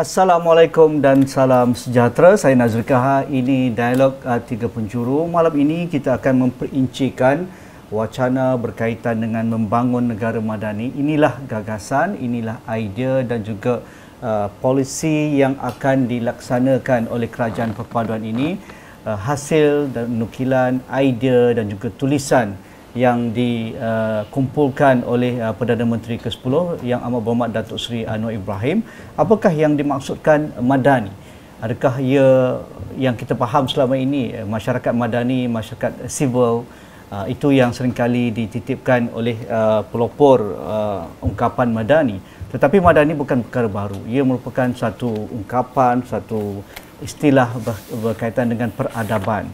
Assalamualaikum dan salam sejahtera. Saya Nazri Kaha. Ini Dialog ah, Tiga Penjuru. Malam ini kita akan memperincikan wacana berkaitan dengan membangun negara madani. Inilah gagasan, inilah idea dan juga uh, polisi yang akan dilaksanakan oleh kerajaan perpaduan ini. Uh, hasil dan nukilan idea dan juga tulisan yang dikumpulkan uh, oleh uh, Perdana Menteri ke-10 yang amat berhormat Datuk Seri Anwar Ibrahim apakah yang dimaksudkan madani adakah ia yang kita faham selama ini eh, masyarakat madani masyarakat civil uh, itu yang seringkali dititipkan oleh uh, pelopor uh, ungkapan madani tetapi madani bukan perkara baru ia merupakan satu ungkapan satu istilah ber, berkaitan dengan peradaban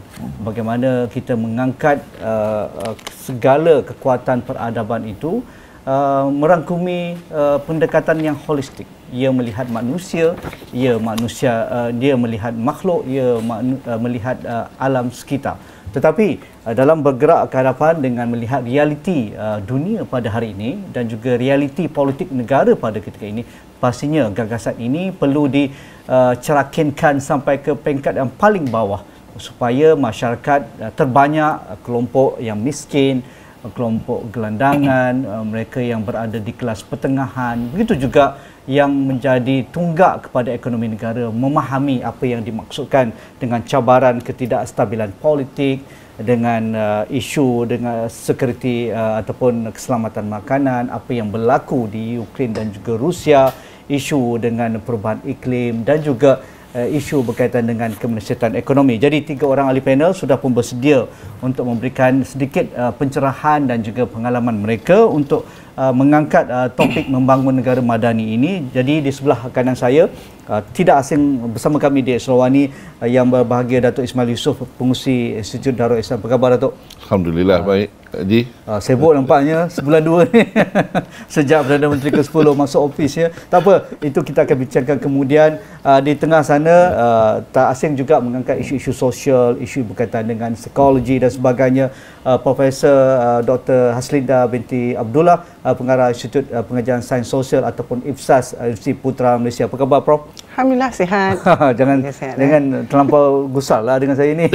bagaimana kita mengangkat uh, uh, segala kekuatan peradaban itu uh, merangkumi uh, pendekatan yang holistik ia melihat manusia ia manusia uh, dia melihat makhluk ia manu, uh, melihat uh, alam sekitar tetapi uh, dalam bergerak ke hadapan dengan melihat realiti uh, dunia pada hari ini dan juga realiti politik negara pada ketika ini pastinya gagasan ini perlu di uh, cerakinkan sampai ke pengkat yang paling bawah supaya masyarakat uh, terbanyak uh, kelompok yang miskin uh, kelompok gelandangan, uh, mereka yang berada di kelas pertengahan, begitu juga yang menjadi tunggak kepada ekonomi negara memahami apa yang dimaksudkan dengan cabaran ketidakstabilan politik, dengan uh, isu dengan sekuriti uh, ataupun keselamatan makanan, apa yang berlaku di Ukraine dan juga Rusia isu dengan perubahan iklim dan juga uh, isu berkaitan dengan kemanusiaan ekonomi. Jadi tiga orang ahli panel sudah pun bersedia untuk memberikan sedikit uh, pencerahan dan juga pengalaman mereka untuk uh, mengangkat uh, topik membangun negara madani ini. Jadi di sebelah kanan saya uh, tidak asing bersama kami di Eslawani uh, yang berbahagia Datuk Ismail Yusof pengusi Institut Darul Islam. Apa khabar Datuk? Alhamdulillah uh, baik. Di? Ha, ah, sibuk nampaknya sebulan dua ni sejak Perdana Menteri ke-10 masuk ofis ya. Tak apa, itu kita akan bincangkan kemudian uh, di tengah sana uh, tak asing juga mengangkat isu-isu sosial, isu berkaitan dengan psikologi dan sebagainya. Uh, Profesor uh, Dr. Haslinda binti Abdullah Uh, pengarah Institut uh, Pengajian Sains Sosial ataupun IPSAS uh, Universiti Putra Malaysia. Apa khabar Prof? Alhamdulillah sihat. jangan sihat, eh. jangan eh. terlampau gusar lah dengan saya ini.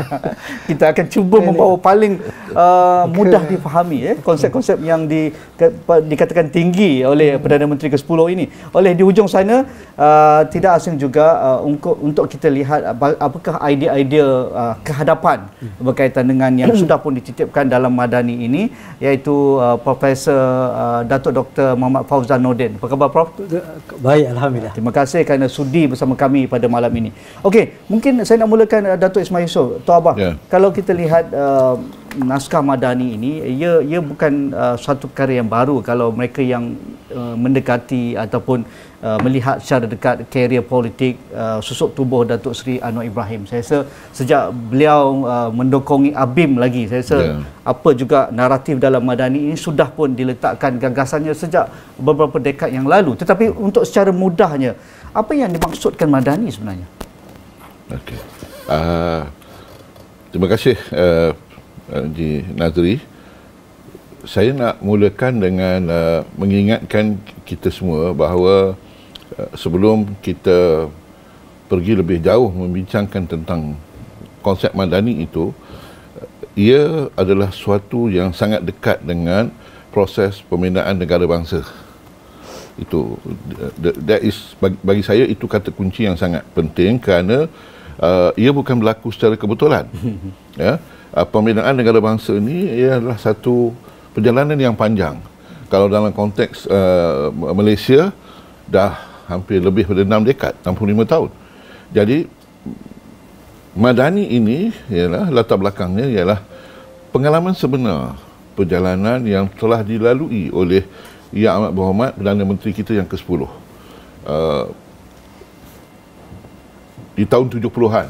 Kita akan cuba membawa paling uh, mudah difahami eh, konsep-konsep yang di, ke, dikatakan tinggi oleh hmm. Perdana Menteri ke-10 ini. Oleh di hujung sana uh, tidak asing juga uh, untuk, untuk kita lihat uh, apakah idea-idea uh, kehadapan hmm. berkaitan dengan yang sudah pun dititipkan dalam Madani ini iaitu uh, Profesor Dr. Uh, Datuk Dr. Muhammad Fauzan Nordin. Apa khabar Prof? Baik, Alhamdulillah. Terima kasih kerana sudi bersama kami pada malam ini. Okey, mungkin saya nak mulakan uh, Datuk Ismail Yusof. Tuan Abah, yeah. kalau kita lihat uh, naskah Madani ini, ia, ia bukan uh, suatu perkara yang baru kalau mereka yang uh, mendekati ataupun uh, Uh, melihat secara dekat karier politik uh, susuk tubuh Datuk Seri Anwar Ibrahim. Saya rasa sejak beliau uh, mendukungi ABIM lagi, saya rasa yeah. apa juga naratif dalam Madani ini sudah pun diletakkan gagasannya sejak beberapa dekad yang lalu. Tetapi untuk secara mudahnya, apa yang dimaksudkan Madani sebenarnya? Okay, Uh, terima kasih Encik uh, Nazri. Saya nak mulakan dengan uh, mengingatkan kita semua bahawa Eh, sebelum kita pergi lebih jauh membincangkan tentang konsep madani itu eh, ia adalah suatu yang sangat dekat dengan proses pembinaan negara bangsa itu eh, that is bagi saya itu kata kunci yang sangat penting kerana uh, ia bukan berlaku secara kebetulan ya uh, pembinaan negara bangsa ini adalah satu perjalanan yang panjang kalau dalam konteks uh, Malaysia dah hampir lebih daripada enam dekad 65 tahun jadi Madani ini ialah latar belakangnya ialah pengalaman sebenar perjalanan yang telah dilalui oleh Yang Amat Berhormat Perdana Menteri kita yang ke-10 uh, di tahun 70-an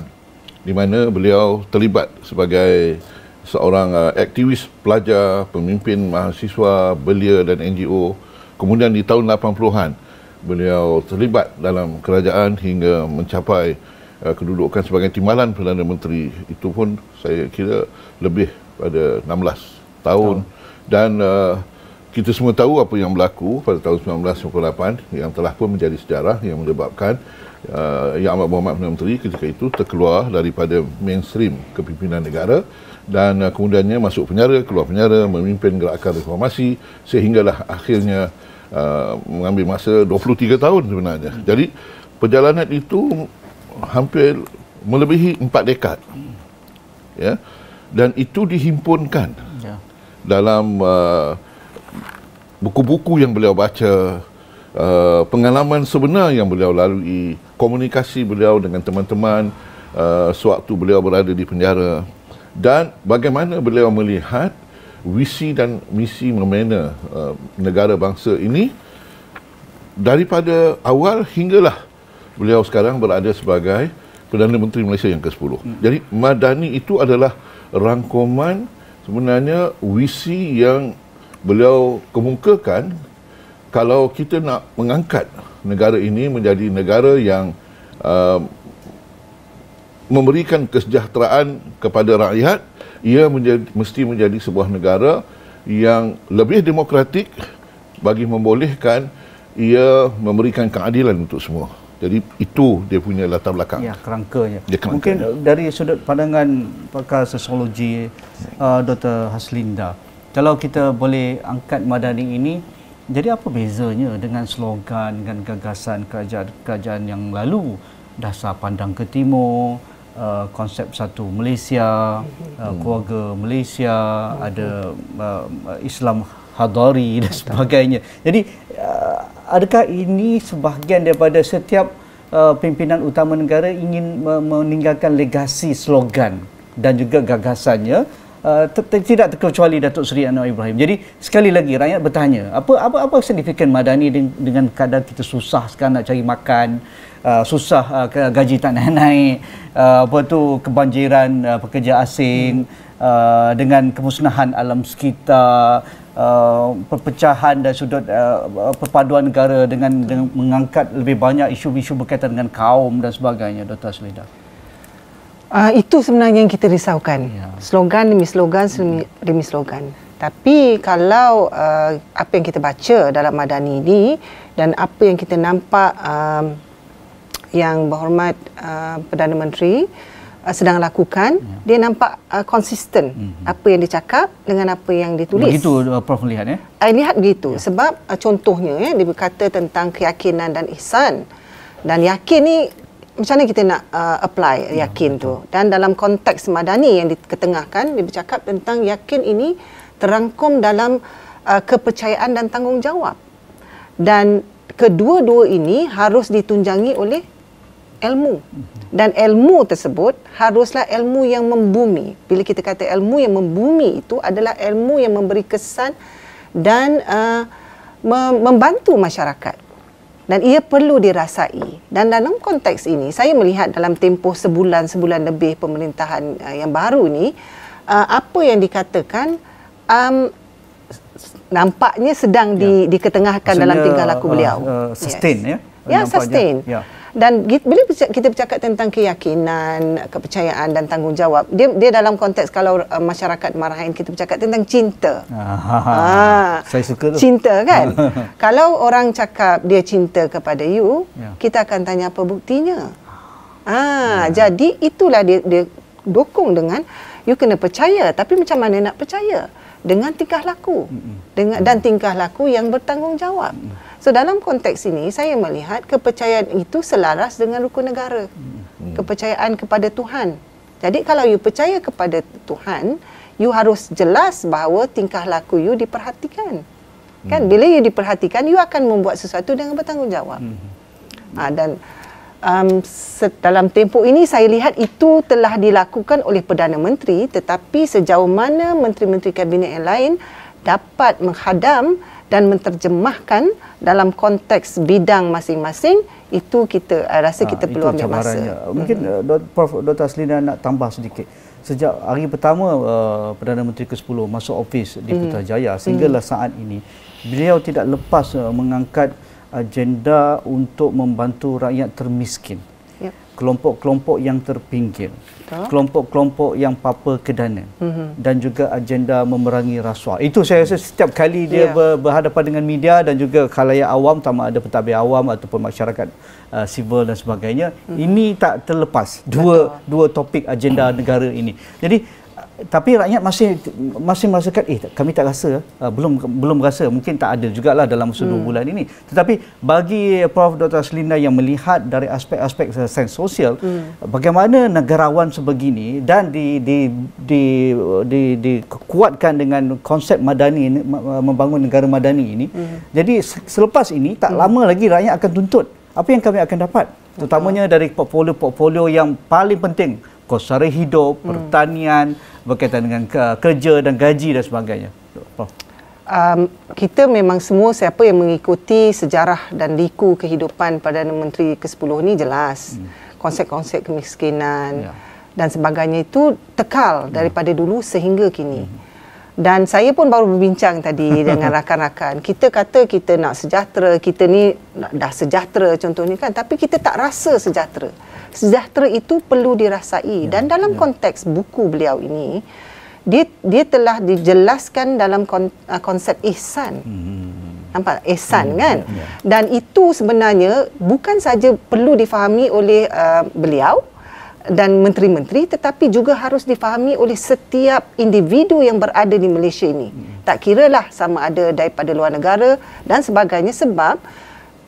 di mana beliau terlibat sebagai seorang uh, aktivis pelajar, pemimpin mahasiswa, belia dan NGO kemudian di tahun 80-an beliau terlibat dalam kerajaan hingga mencapai uh, kedudukan sebagai timbalan Perdana Menteri itu pun saya kira lebih pada 16 tahun, tahun. dan uh, kita semua tahu apa yang berlaku pada tahun 1998 yang telah pun menjadi sejarah yang menyebabkan uh, Yang Amat Berhormat Perdana Menteri ketika itu terkeluar daripada mainstream kepimpinan negara dan uh, kemudiannya masuk penjara, keluar penjara, memimpin gerakan reformasi sehinggalah akhirnya Uh, mengambil masa 23 tahun sebenarnya. Hmm. Jadi perjalanan itu hampir melebihi 4 dekad. Hmm. Ya. Dan itu dihimpunkan ya. dalam uh, buku-buku yang beliau baca, uh, pengalaman sebenar yang beliau lalui, komunikasi beliau dengan teman-teman uh, sewaktu beliau berada di penjara dan bagaimana beliau melihat visi dan misi memena uh, negara bangsa ini daripada awal hinggalah beliau sekarang berada sebagai Perdana Menteri Malaysia yang ke-10. Hmm. Jadi Madani itu adalah rangkuman sebenarnya visi yang beliau kemukakan kalau kita nak mengangkat negara ini menjadi negara yang uh, memberikan kesejahteraan kepada rakyat ia menjadi, mesti menjadi sebuah negara yang lebih demokratik bagi membolehkan ia memberikan keadilan untuk semua. Jadi itu dia punya latar belakang. Ya, kerangkanya. Dia kerangkanya. Mungkin dari sudut pandangan pakar sosiologi uh, Dr. Haslinda, kalau kita boleh angkat madani ini, jadi apa bezanya dengan slogan dengan gagasan kerajaan-kerajaan yang lalu? Dasar pandang ke timur, uh, konsep satu Malaysia, uh, hmm. keluarga Malaysia, hmm. ada uh, Islam Hadari dan sebagainya. Jadi uh, adakah ini sebahagian daripada setiap uh, pimpinan utama negara ingin meninggalkan legasi slogan dan juga gagasannya uh, tidak terkecuali Datuk Seri Anwar Ibrahim. Jadi sekali lagi rakyat bertanya, apa apa apa signifikan Madani dengan kadar kita susah sekarang nak cari makan, Uh, susah uh, gaji tak naik, naik uh, apa tu kebanjiran uh, pekerja asing hmm. uh, dengan kemusnahan alam sekitar uh, perpecahan dan sudut uh, perpaduan negara dengan, dengan mengangkat lebih banyak isu-isu berkaitan dengan kaum dan sebagainya Dr. Selida. Uh, ah, itu sebenarnya yang kita risaukan. Yeah. Slogan demi slogan hmm. demi slogan. Tapi kalau uh, apa yang kita baca dalam Madani ini dan apa yang kita nampak uh, yang berhormat uh, Perdana Menteri uh, sedang lakukan ya. dia nampak uh, konsisten mm-hmm. apa yang dicakap dengan apa yang ditulis begitu uh, prof melihat ya I uh, lihat begitu ya. sebab uh, contohnya ya dia berkata tentang keyakinan dan ihsan dan yakin ni macam mana kita nak uh, apply ya, yakin ya, tu dan dalam konteks madani yang diketengahkan dia bercakap tentang yakin ini terangkum dalam uh, kepercayaan dan tanggungjawab dan kedua-dua ini harus ditunjangi oleh ilmu dan ilmu tersebut haruslah ilmu yang membumi bila kita kata ilmu yang membumi itu adalah ilmu yang memberi kesan dan uh, membantu masyarakat dan ia perlu dirasai dan dalam konteks ini saya melihat dalam tempoh sebulan sebulan lebih pemerintahan uh, yang baru ni uh, apa yang dikatakan um, nampaknya sedang ya. di diketengahkan Maksudnya, dalam tingkah laku uh, beliau uh, uh, sustain yes. ya ya sustain ya dan bila kita bercakap tentang keyakinan, kepercayaan dan tanggungjawab, dia dia dalam konteks kalau uh, masyarakat marahin kita bercakap tentang cinta. Ah, ah, saya suka tu. Cinta kan? kalau orang cakap dia cinta kepada you, yeah. kita akan tanya apa buktinya. Ah, yeah. jadi itulah dia dia dukung dengan you kena percaya, tapi macam mana nak percaya? Dengan tingkah laku. Mm-hmm. Dengan dan tingkah laku yang bertanggungjawab. Mm-hmm. So dalam konteks ini saya melihat kepercayaan itu selaras dengan rukun negara. Hmm. Kepercayaan kepada Tuhan. Jadi kalau you percaya kepada Tuhan, you harus jelas bahawa tingkah laku you diperhatikan. Kan hmm. bila you diperhatikan, you akan membuat sesuatu dengan bertanggungjawab. Hmm. Ha, dan um, dalam tempoh ini saya lihat itu telah dilakukan oleh Perdana Menteri tetapi sejauh mana menteri-menteri kabinet yang lain dapat menghadam dan menterjemahkan dalam konteks bidang masing-masing itu kita uh, rasa ah, kita ha, perlu ambil masa. Hmm. Mungkin uh, Prof Dr. Aslina nak tambah sedikit. Sejak hari pertama uh, Perdana Menteri ke-10 masuk ofis di hmm. Putrajaya sehinggalah hmm. saat ini beliau tidak lepas uh, mengangkat agenda untuk membantu rakyat termiskin kelompok-kelompok yang terpinggir, kelompok-kelompok yang papa kedana mm-hmm. dan juga agenda memerangi rasuah. Itu saya rasa setiap kali dia yeah. Ya. berhadapan dengan media dan juga khalayak awam, sama ada pentadbir awam ataupun masyarakat uh, sivil uh, dan sebagainya, mm-hmm. ini tak terlepas dua Betul. dua topik agenda negara ini. Jadi tapi rakyat masih masih merasakan eh kami tak rasa uh, belum belum rasa mungkin tak ada jugalah dalam masa 2 hmm. bulan ini tetapi bagi Prof Dr Selinda yang melihat dari aspek-aspek sains sosial hmm. bagaimana negarawan sebegini dan di di di di di di, dengan konsep madani ini membangun negara madani ini hmm. jadi selepas ini tak hmm. lama lagi rakyat akan tuntut apa yang kami akan dapat terutamanya dari portfolio-portfolio yang paling penting kos sara hidup, hmm. pertanian, berkaitan dengan kerja dan gaji dan sebagainya. Um, kita memang semua siapa yang mengikuti sejarah dan liku kehidupan pada Menteri ke-10 ini jelas. Hmm. Konsep-konsep kemiskinan yeah. dan sebagainya itu tekal yeah. Hmm. daripada dulu sehingga kini. Hmm. Dan saya pun baru berbincang tadi dengan rakan-rakan. Kita kata kita nak sejahtera, kita ni dah sejahtera contohnya kan. Tapi kita tak rasa sejahtera sejahtera itu perlu dirasai ya, dan dalam ya. konteks buku beliau ini dia dia telah dijelaskan dalam kon, uh, konsep ihsan. Hmm. Nampak ihsan hmm. kan? Ya, ya. Dan itu sebenarnya bukan saja perlu difahami oleh uh, beliau dan menteri-menteri tetapi juga harus difahami oleh setiap individu yang berada di Malaysia ini. Hmm. Tak kiralah sama ada daripada luar negara dan sebagainya sebab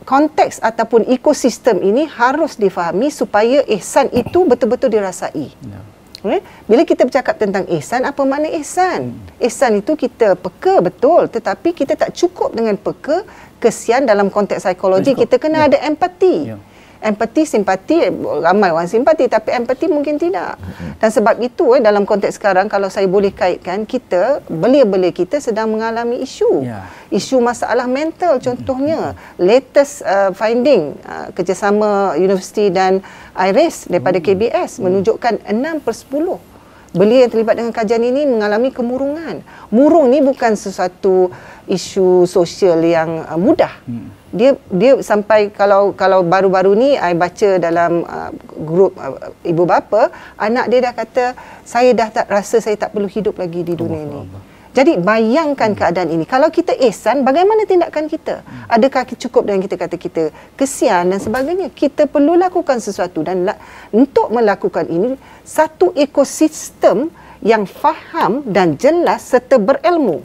konteks ataupun ekosistem ini harus difahami supaya ihsan itu betul-betul dirasai. Ya. Okay? Bila kita bercakap tentang ihsan, apa makna ihsan? Hmm. Ihsan itu kita peka betul tetapi kita tak cukup dengan peka kesian dalam konteks psikologi. Kita kena ya. ada empati. Ya. Empati, simpati ramai orang simpati tapi empati mungkin tidak dan sebab itu eh dalam konteks sekarang kalau saya boleh kaitkan kita belia-belia kita sedang mengalami isu yeah. isu masalah mental contohnya latest uh, finding uh, kerjasama universiti dan IRIS daripada mm. KBS menunjukkan 6 per 10 Belia yang terlibat dengan kajian ini mengalami kemurungan. Murung ni bukan sesuatu isu sosial yang uh, mudah. Hmm. Dia dia sampai kalau kalau baru-baru ni saya baca dalam uh, grup uh, ibu bapa, anak dia dah kata saya dah tak rasa saya tak perlu hidup lagi di dunia ini. Allah, jadi bayangkan hmm. keadaan ini. Kalau kita ihsan, bagaimana tindakan kita? Hmm. Adakah cukup dengan kita kata kita kesian dan sebagainya? Kita perlu lakukan sesuatu dan la- untuk melakukan ini satu ekosistem yang faham dan jelas serta berilmu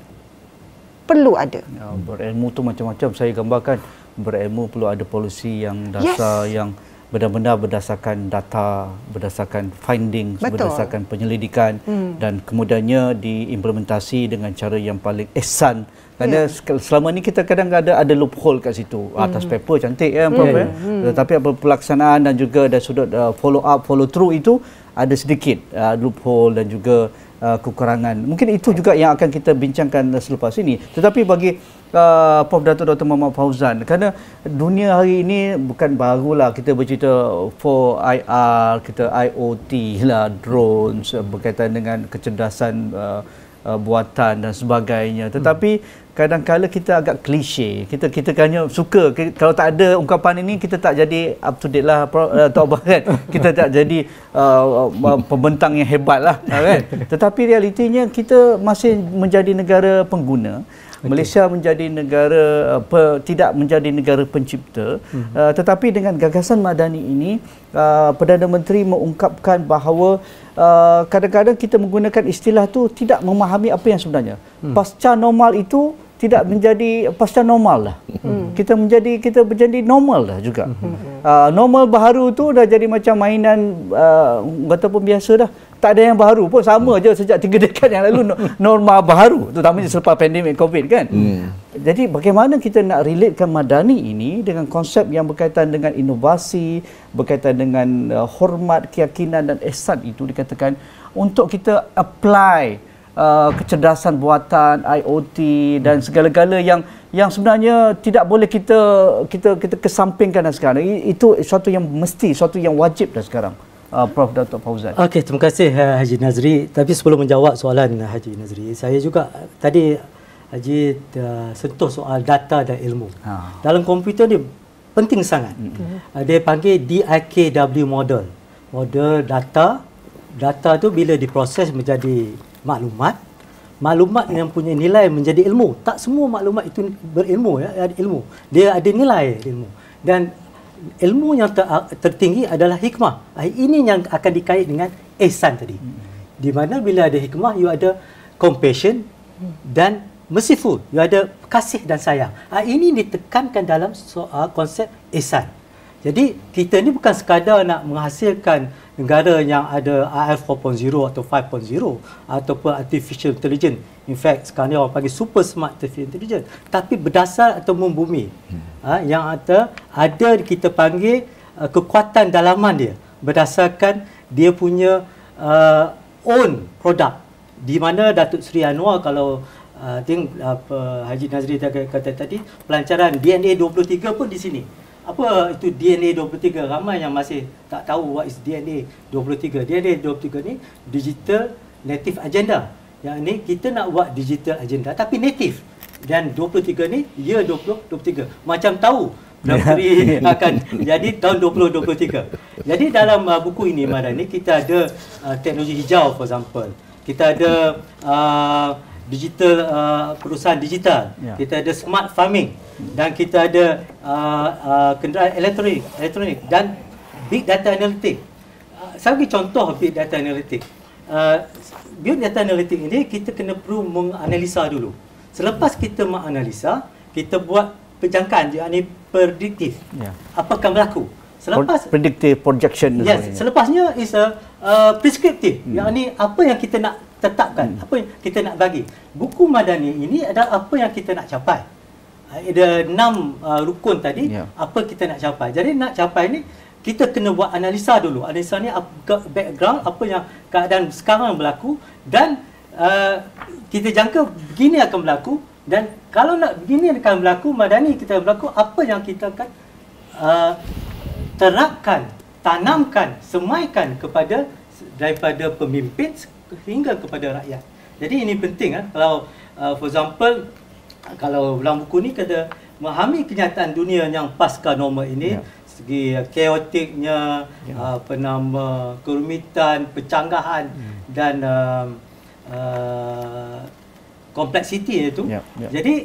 perlu ada. Ya, berilmu tu macam-macam saya gambarkan. Berilmu perlu ada polisi yang dasar yes. yang benar-benar berdasarkan data, berdasarkan finding, berdasarkan penyelidikan hmm. dan kemudiannya diimplementasi dengan cara yang paling ihsan. Kerana yeah. Ya. selama ni kita kadang kadang ada ada loophole kat situ. Ah, atas hmm. paper cantik ya, hmm. yeah. Hmm. tetapi apa pelaksanaan dan juga ada sudut uh, follow up, follow through itu ada sedikit uh, loophole dan juga uh, kekurangan. Mungkin itu juga yang akan kita bincangkan selepas ini. Tetapi bagi uh, Prof Dato Dr. Muhammad Fauzan kerana dunia hari ini bukan barulah kita bercerita 4IR kita IoT lah drones eh, berkaitan dengan kecerdasan uh, uh, buatan dan sebagainya hmm. tetapi kadang kadang-kala kita agak klise kita kita kanya suka kalau tak ada ungkapan ini kita tak jadi up to date lah atau apa kan kita tak jadi uh, pembentang yang hebat lah kan tetapi realitinya kita masih menjadi negara pengguna Malaysia menjadi negara uh, pe, tidak menjadi negara pencipta mhm. uh, tetapi dengan gagasan madani ini uh, Perdana Menteri mengungkapkan bahawa uh, kadang-kadang kita menggunakan istilah tu tidak memahami apa yang sebenarnya. Hmm. Pasca normal itu tidak menjadi pasca normal lah. Hmm. Kita menjadi kita menjadi normal lah juga. Hmm. Uh, normal baru tu dah jadi macam mainan uh, kata pun biasa dah. Tak ada yang baru pun sama hmm. je sejak tiga dekad yang lalu Normal baru terutamanya selepas pandemik COVID kan. Hmm. Jadi bagaimana kita nak relatekan madani ini dengan konsep yang berkaitan dengan inovasi, berkaitan dengan uh, hormat, keyakinan dan esat itu dikatakan untuk kita apply uh, kecerdasan buatan IOT dan hmm. segala-gala yang yang sebenarnya tidak boleh kita kita kita kesampingkan dah sekarang. Itu suatu yang mesti, suatu yang wajib dah sekarang. Uh, Prof Dato Fauzan. Okey, terima kasih uh, Haji Nazri. Tapi sebelum menjawab soalan uh, Haji Nazri, saya juga uh, tadi Haji uh, sentuh soal data dan ilmu. Ha. Dalam komputer ni penting sangat. Mm-hmm. Uh, dia panggil DIKW model. Model data, data tu bila diproses menjadi maklumat maklumat yang punya nilai menjadi ilmu tak semua maklumat itu berilmu ya ada ilmu dia ada nilai ilmu dan ilmu yang ter, tertinggi adalah hikmah ah, ini yang akan dikait dengan ihsan tadi di mana bila ada hikmah you ada compassion dan merciful you ada kasih dan sayang ah, ini ditekankan dalam soal konsep ihsan jadi kita ni bukan sekadar nak menghasilkan negara yang ada AI 4.0 atau 5.0 ataupun artificial intelligence. In fact, sekarang ni orang panggil super smart artificial intelligence. Tapi berdasar atau membumi. Hmm. Ha, yang ada, ada kita panggil uh, kekuatan dalaman dia berdasarkan dia punya uh, own product. Di mana Datuk Seri Anwar kalau uh, think, uh, Haji Nazri kata tadi, pelancaran DNA 23 pun di sini apa itu DNA 23 ramai yang masih tak tahu what is DNA 23 DNA 23 ni digital native agenda yang ni kita nak buat digital agenda tapi native dan 23 ni year 2023 macam tahu Menteri ya. akan jadi tahun 2023 jadi dalam uh, buku ini Mara ni kita ada uh, teknologi hijau for example kita ada uh, digital uh, perusahaan digital. Yeah. Kita ada smart farming dan kita ada uh, uh, kenderaan elektronik, elektronik dan big data analytics. Uh, saya bagi contoh big data analytics. Uh, big data analytics ini kita kena perlu menganalisa dulu. Selepas kita menganalisa, kita buat penjangkaan dia ni prediktif. Yeah. Apa akan berlaku? Selepas predictive projection. Yes, selepasnya is a uh, prescriptive. Hmm. Yang ni apa yang kita nak tetapkan hmm. apa yang kita nak bagi. Buku Madani ini adalah apa yang kita nak capai. Ah, ada enam uh, rukun tadi, yeah. apa kita nak capai. Jadi nak capai ini, kita kena buat analisa dulu. Analisa ini background, apa yang keadaan sekarang berlaku dan uh, kita jangka begini akan berlaku dan kalau nak begini akan berlaku, Madani kita berlaku, apa yang kita akan uh, terapkan, tanamkan, semaikan kepada daripada pemimpin hingga kepada rakyat. Jadi ini penting eh? kalau uh, for example kalau dalam buku ni kata memahami kenyataan dunia yang pasca normal ini yeah. segi uh, chaoticnya yeah. Uh, apa nama kerumitan, pencanggahan yeah. Hmm. dan um, uh, kompleksiti itu. Yeah. Yeah. Jadi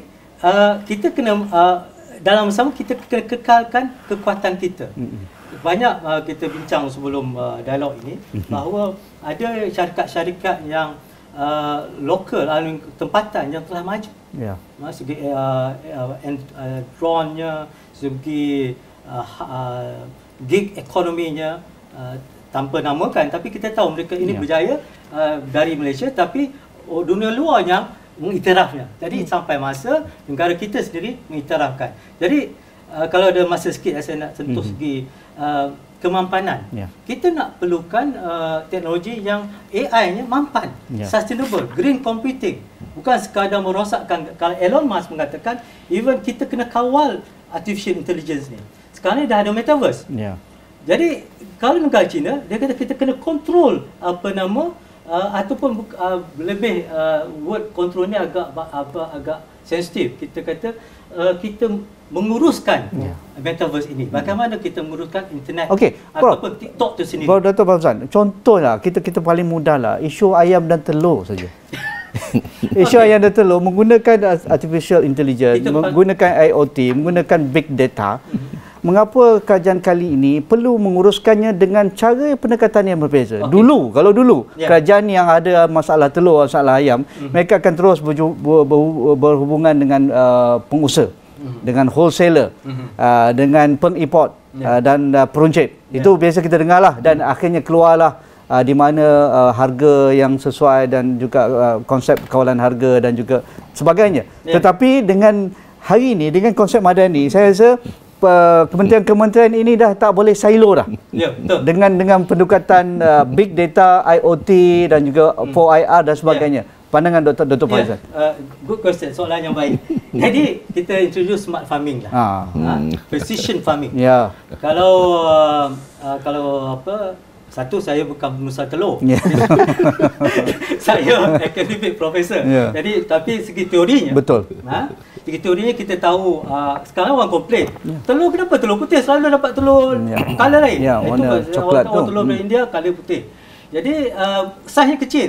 uh, kita kena uh, dalam sama kita kena kekalkan kekuatan kita. mm banyak uh, kita bincang sebelum uh, dialog ini mhm. bahawa ada syarikat-syarikat yang uh, lokal uh, atau tempatan yang telah maju. Ya. Yeah. Segi uh, uh, uh, drone-nya, segi uh, ha, uh, gig ekonominya uh, tanpa namakan tapi kita tahu mereka ini yeah. berjaya uh, dari Malaysia tapi oh, dunia luar yang mengiterafnya. Jadi hmm. sampai masa negara kita sendiri mengiterafkan. Jadi uh, kalau ada masa sikit saya nak sentuh hmm. segi Uh, kemampanan. Yeah. Kita nak perlukan uh, teknologi yang AI-nya mampan, yeah. sustainable, green computing. Bukan sekadar merosakkan. Kalau Elon Musk mengatakan, even kita kena kawal artificial intelligence ni. Sekarang ni dah ada metaverse. Yeah. Jadi, kalau negara China, dia kata kita kena kontrol apa nama uh, ataupun uh, lebih uh, word control ni agak apa agak sensitif. Kita kata uh, kita menguruskan yeah. metaverse ini. Bagaimana yeah. kita menguruskan internet okay. ataupun Bro, TikTok tu sendiri? Bro, Dato' Bang Zan, contohlah kita kita paling mudahlah isu ayam dan telur saja. Isu okay. ayam dan telur menggunakan artificial intelligence, menggunakan IoT, menggunakan big data. Mhm mengapa kerajaan kali ini perlu menguruskannya dengan cara pendekatan yang berbeza. Okay. Dulu, kalau dulu, yeah. kerajaan yang ada masalah telur, masalah ayam, mm-hmm. mereka akan terus berju- berhubungan dengan uh, pengusaha, mm-hmm. dengan wholesaler, mm-hmm. uh, dengan pengimport yeah. uh, dan uh, peruncit. Yeah. Itu biasa kita dengar lah dan mm-hmm. akhirnya keluarlah uh, di mana uh, harga yang sesuai dan juga uh, konsep kawalan harga dan juga sebagainya. Yeah. Tetapi dengan hari ini, dengan konsep madani, saya rasa kementerian-kementerian ini dah tak boleh silo dah. Ya, betul. Dengan dengan pendekatan uh, big data, IoT dan juga 4IR hmm. dan sebagainya. Ya. Pandangan Dr. Dr. Ya, Faizal. Ya. Uh, good question, soalan yang baik. Jadi kita introduce smart farming lah. Ah. Ha, precision farming. Ya. Kalau uh, uh kalau apa satu saya bukan penusa telur yeah. saya academic professor yeah. jadi tapi segi teorinya betul ha? segi teorinya kita tahu uh, sekarang orang komplain yeah. telur kenapa telur putih selalu dapat telur yeah. lain yeah, itu coklat orang, tu. orang telur hmm. dari India colour putih jadi uh, ah, saiznya kecil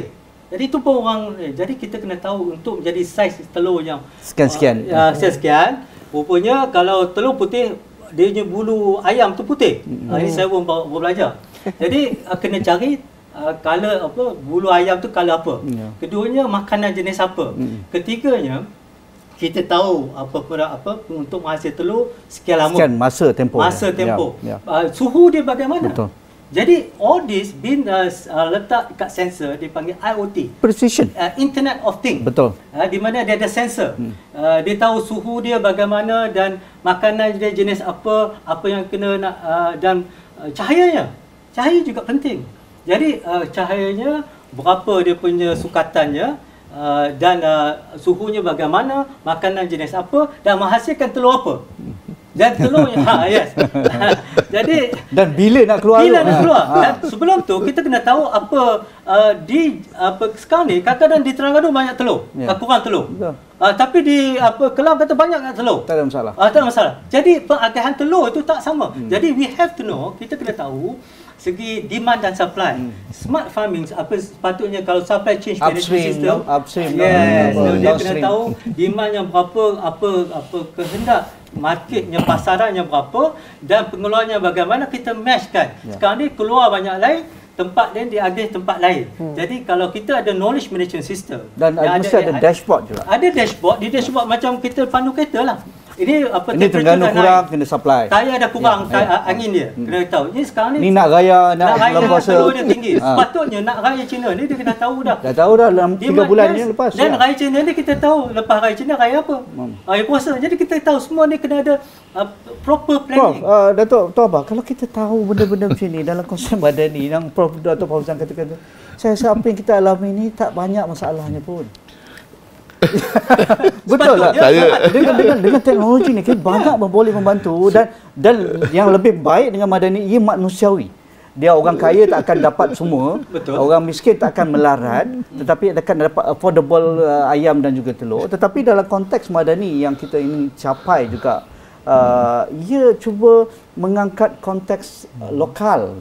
jadi itu pun orang eh, jadi kita kena tahu untuk menjadi saiz telur yang sekian-sekian uh, ah, yeah. sekian-sekian rupanya kalau telur putih dia punya bulu ayam tu putih. Hmm. Ini saya pun baru belajar. Jadi uh, kena cari kala eh, apa bulu ayam tu kala apa. Yeah. Keduanya makanan jenis apa. Mm. Ketiganya kita tahu apa apa, apa untuk menghasil telur sekian lama. Sekian masa tempo Masa ya, tempo Yeah. Yeah. Ya. Uh, suhu dia bagaimana? Betul. Jadi all this been uh, letak kat sensor dipanggil IoT. Precision. Uh, Internet of Things. Betul. Uh, di mana dia ada sensor. Hmm. Uh, dia tahu suhu dia bagaimana dan makanan dia jenis apa, apa yang kena nak uh, dan uh, cahayanya cahaya juga penting. Jadi uh, cahayanya berapa dia punya sukatannya uh, eh, dan uh, suhunya bagaimana, makanan jenis apa dan menghasilkan telur apa. Dan telur ha, yes. Jadi dan bila nak keluar? Bila nak keluar? Ha. Dan sebelum tu kita kena tahu apa uh, di apa sekarang ni kadang dan di Terengganu banyak telur. Yeah. Ya. kurang telur. Uh, tapi di apa Kelam kata banyak kat telur. Tidak masalah. Uh, tak ada masalah. Jadi pengagihan telur itu tak sama. Hmm. Jadi we have to know, kita kena tahu segi demand dan supply. Hmm. Smart farming apa sepatutnya kalau supply chain management upstream, system upstream. Yes, no, no, no, no. dia kena tahu demand yang berapa, apa apa kehendak marketnya, pasarannya berapa dan pengeluarannya bagaimana kita matchkan. Yeah. Sekarang ni keluar banyak lain tempat lain dia ada tempat lain. Hmm. Jadi kalau kita ada knowledge management system dan mesti ada, ada, ada dashboard juga. Ada dashboard, di dashboard macam kita pandu kereta lah ini apa ini Terengganu kurang kena supply tayar dah kurang ya, tayar, ya. angin dia hmm. kena tahu ini sekarang ni ini nak raya nak, nak raya puasa dia tinggi ha. sepatutnya nak raya China. ni dia kena tahu dah dah tahu dah dalam 3 bulan dia, ni lepas dan ya. raya Cina ni kita tahu lepas raya China raya apa hmm. raya puasa jadi kita tahu semua ni kena ada Uh, proper planning. Prof, uh, Datuk Tua Abah, kalau kita tahu benda-benda macam ni dalam konsep badan ni yang Prof Datuk Fauzan katakan tu, saya rasa apa yang kita alami ni tak banyak masalahnya pun. Betul lah. Saya. Dengan, dengan, dengan teknologi ni, kita banyak boleh membantu dan dan yang lebih baik dengan madani ia manusiawi. Dia orang kaya tak akan dapat semua, Betul. orang miskin tak akan melarat, tetapi akan dapat affordable uh, ayam dan juga telur. Tetapi dalam konteks madani yang kita ingin capai juga, uh, hmm. ia cuba mengangkat konteks uh, lokal.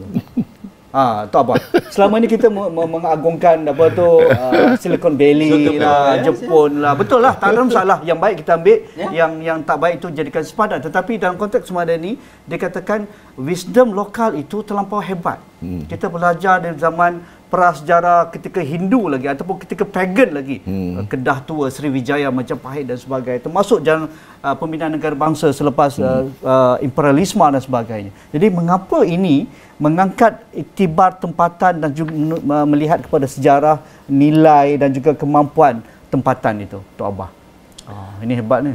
Ha, ah, tak apa. Selama ni kita me- mengagungkan apa tu uh, Silicon Valley lah, Jepun lah. Ya. Betul lah, tak ada masalah. Yang baik kita ambil, yeah. yang yang tak baik itu jadikan sepadan. Tetapi dalam konteks semasa ada ni, dikatakan wisdom lokal itu terlampau hebat. Hmm. Kita belajar dari zaman prasejarah ketika Hindu lagi ataupun ketika pagan lagi. Hmm. Ah, Kedah tua Sriwijaya macam Pahit dan sebagainya. Termasuk jangan uh, pembinaan negara bangsa selepas hmm. uh, uh, imperialisme dan sebagainya. Jadi mengapa ini mengangkat iktibar tempatan dan juga melihat kepada sejarah, nilai dan juga kemampuan tempatan itu, Tok Abah. Oh, ini hebat ni.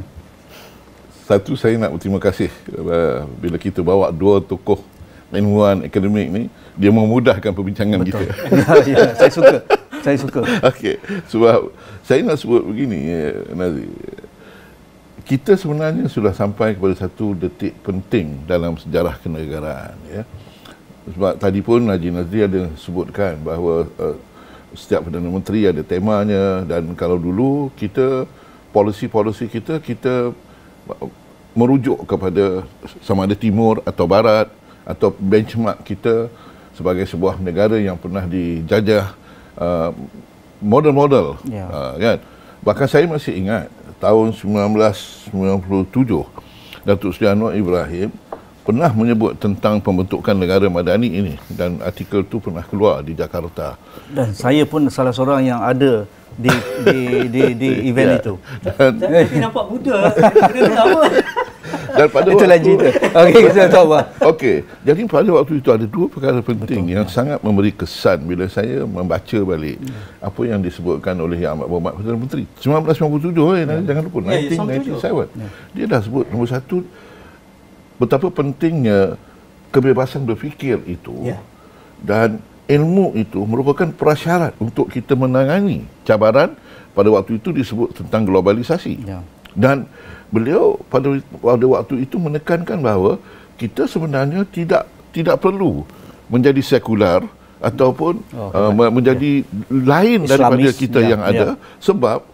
Satu saya nak berterima kasih eh, bila kita bawa dua tokoh ilmuwan akademik ni, dia memudahkan perbincangan Betul. kita. Ya, ya, saya suka. Saya suka. Okay, Sebab saya nak sebut begini, eh, Nazir. Kita sebenarnya sudah sampai kepada satu detik penting dalam sejarah kenegaraan. Ya. Yeah sebab tadi pun Haji Nazri ada sebutkan bahawa uh, setiap Perdana Menteri ada temanya dan kalau dulu kita polisi-polisi kita kita eh, merujuk kepada sama ada timur atau barat atau benchmark kita sebagai sebuah negara yang pernah dijajah uh, model-model yeah. Ya. uh, kan bahkan saya masih ingat tahun 1997 Datuk Seri Anwar Ibrahim pernah menyebut tentang pembentukan negara madani ini dan artikel itu pernah keluar di Jakarta. Dan saya pun salah seorang yang ada di di di, di ya. event ya. itu. Dan, dan, tapi nampak muda. dan pada itu lagi itu. Okey, saya tahu apa. Okey. Jadi pada waktu itu ada dua perkara penting Betul. yang ya. sangat memberi kesan bila saya membaca balik ya. apa yang disebutkan oleh Yang Amat Berhormat Perdana Menteri. 1997 eh, ya. jangan lupa ya, 1997. Ya, ya. Dia dah sebut nombor satu betapa pentingnya kebebasan berfikir itu yeah. dan ilmu itu merupakan prasyarat untuk kita menangani cabaran pada waktu itu disebut tentang globalisasi. Yeah. Dan beliau pada pada waktu itu menekankan bahawa kita sebenarnya tidak tidak perlu menjadi sekular ataupun oh, uh, menjadi yeah. lain Islamis, daripada kita yeah, yang ada yeah. sebab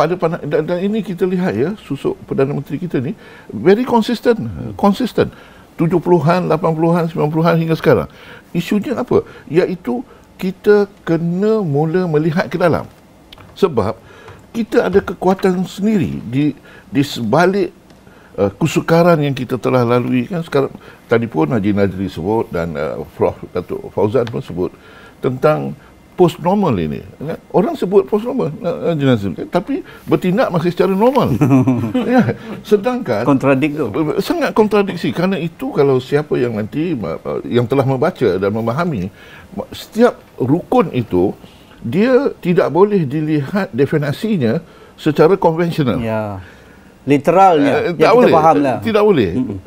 pada pandang, dan, ini kita lihat ya susuk perdana menteri kita ni very consistent consistent 70-an 80-an 90-an hingga sekarang isunya apa iaitu kita kena mula melihat ke dalam sebab kita ada kekuatan sendiri di di sebalik uh, kesukaran yang kita telah lalui kan sekarang tadi pun Haji Najri sebut dan uh, Prof Datuk Fauzan pun sebut tentang post normal ini. Ya, orang sebut post normal ya, ya, jenazah, tapi bertindak masih secara normal. ya. Sedangkan kontradik tu. Eh, sangat kontradiksi kerana itu kalau siapa yang nanti yang telah membaca dan memahami setiap rukun itu dia tidak boleh dilihat definasinya secara konvensional. Ya. Literalnya uh, kita boleh. fahamlah. Eh, tidak boleh. Mm-mm.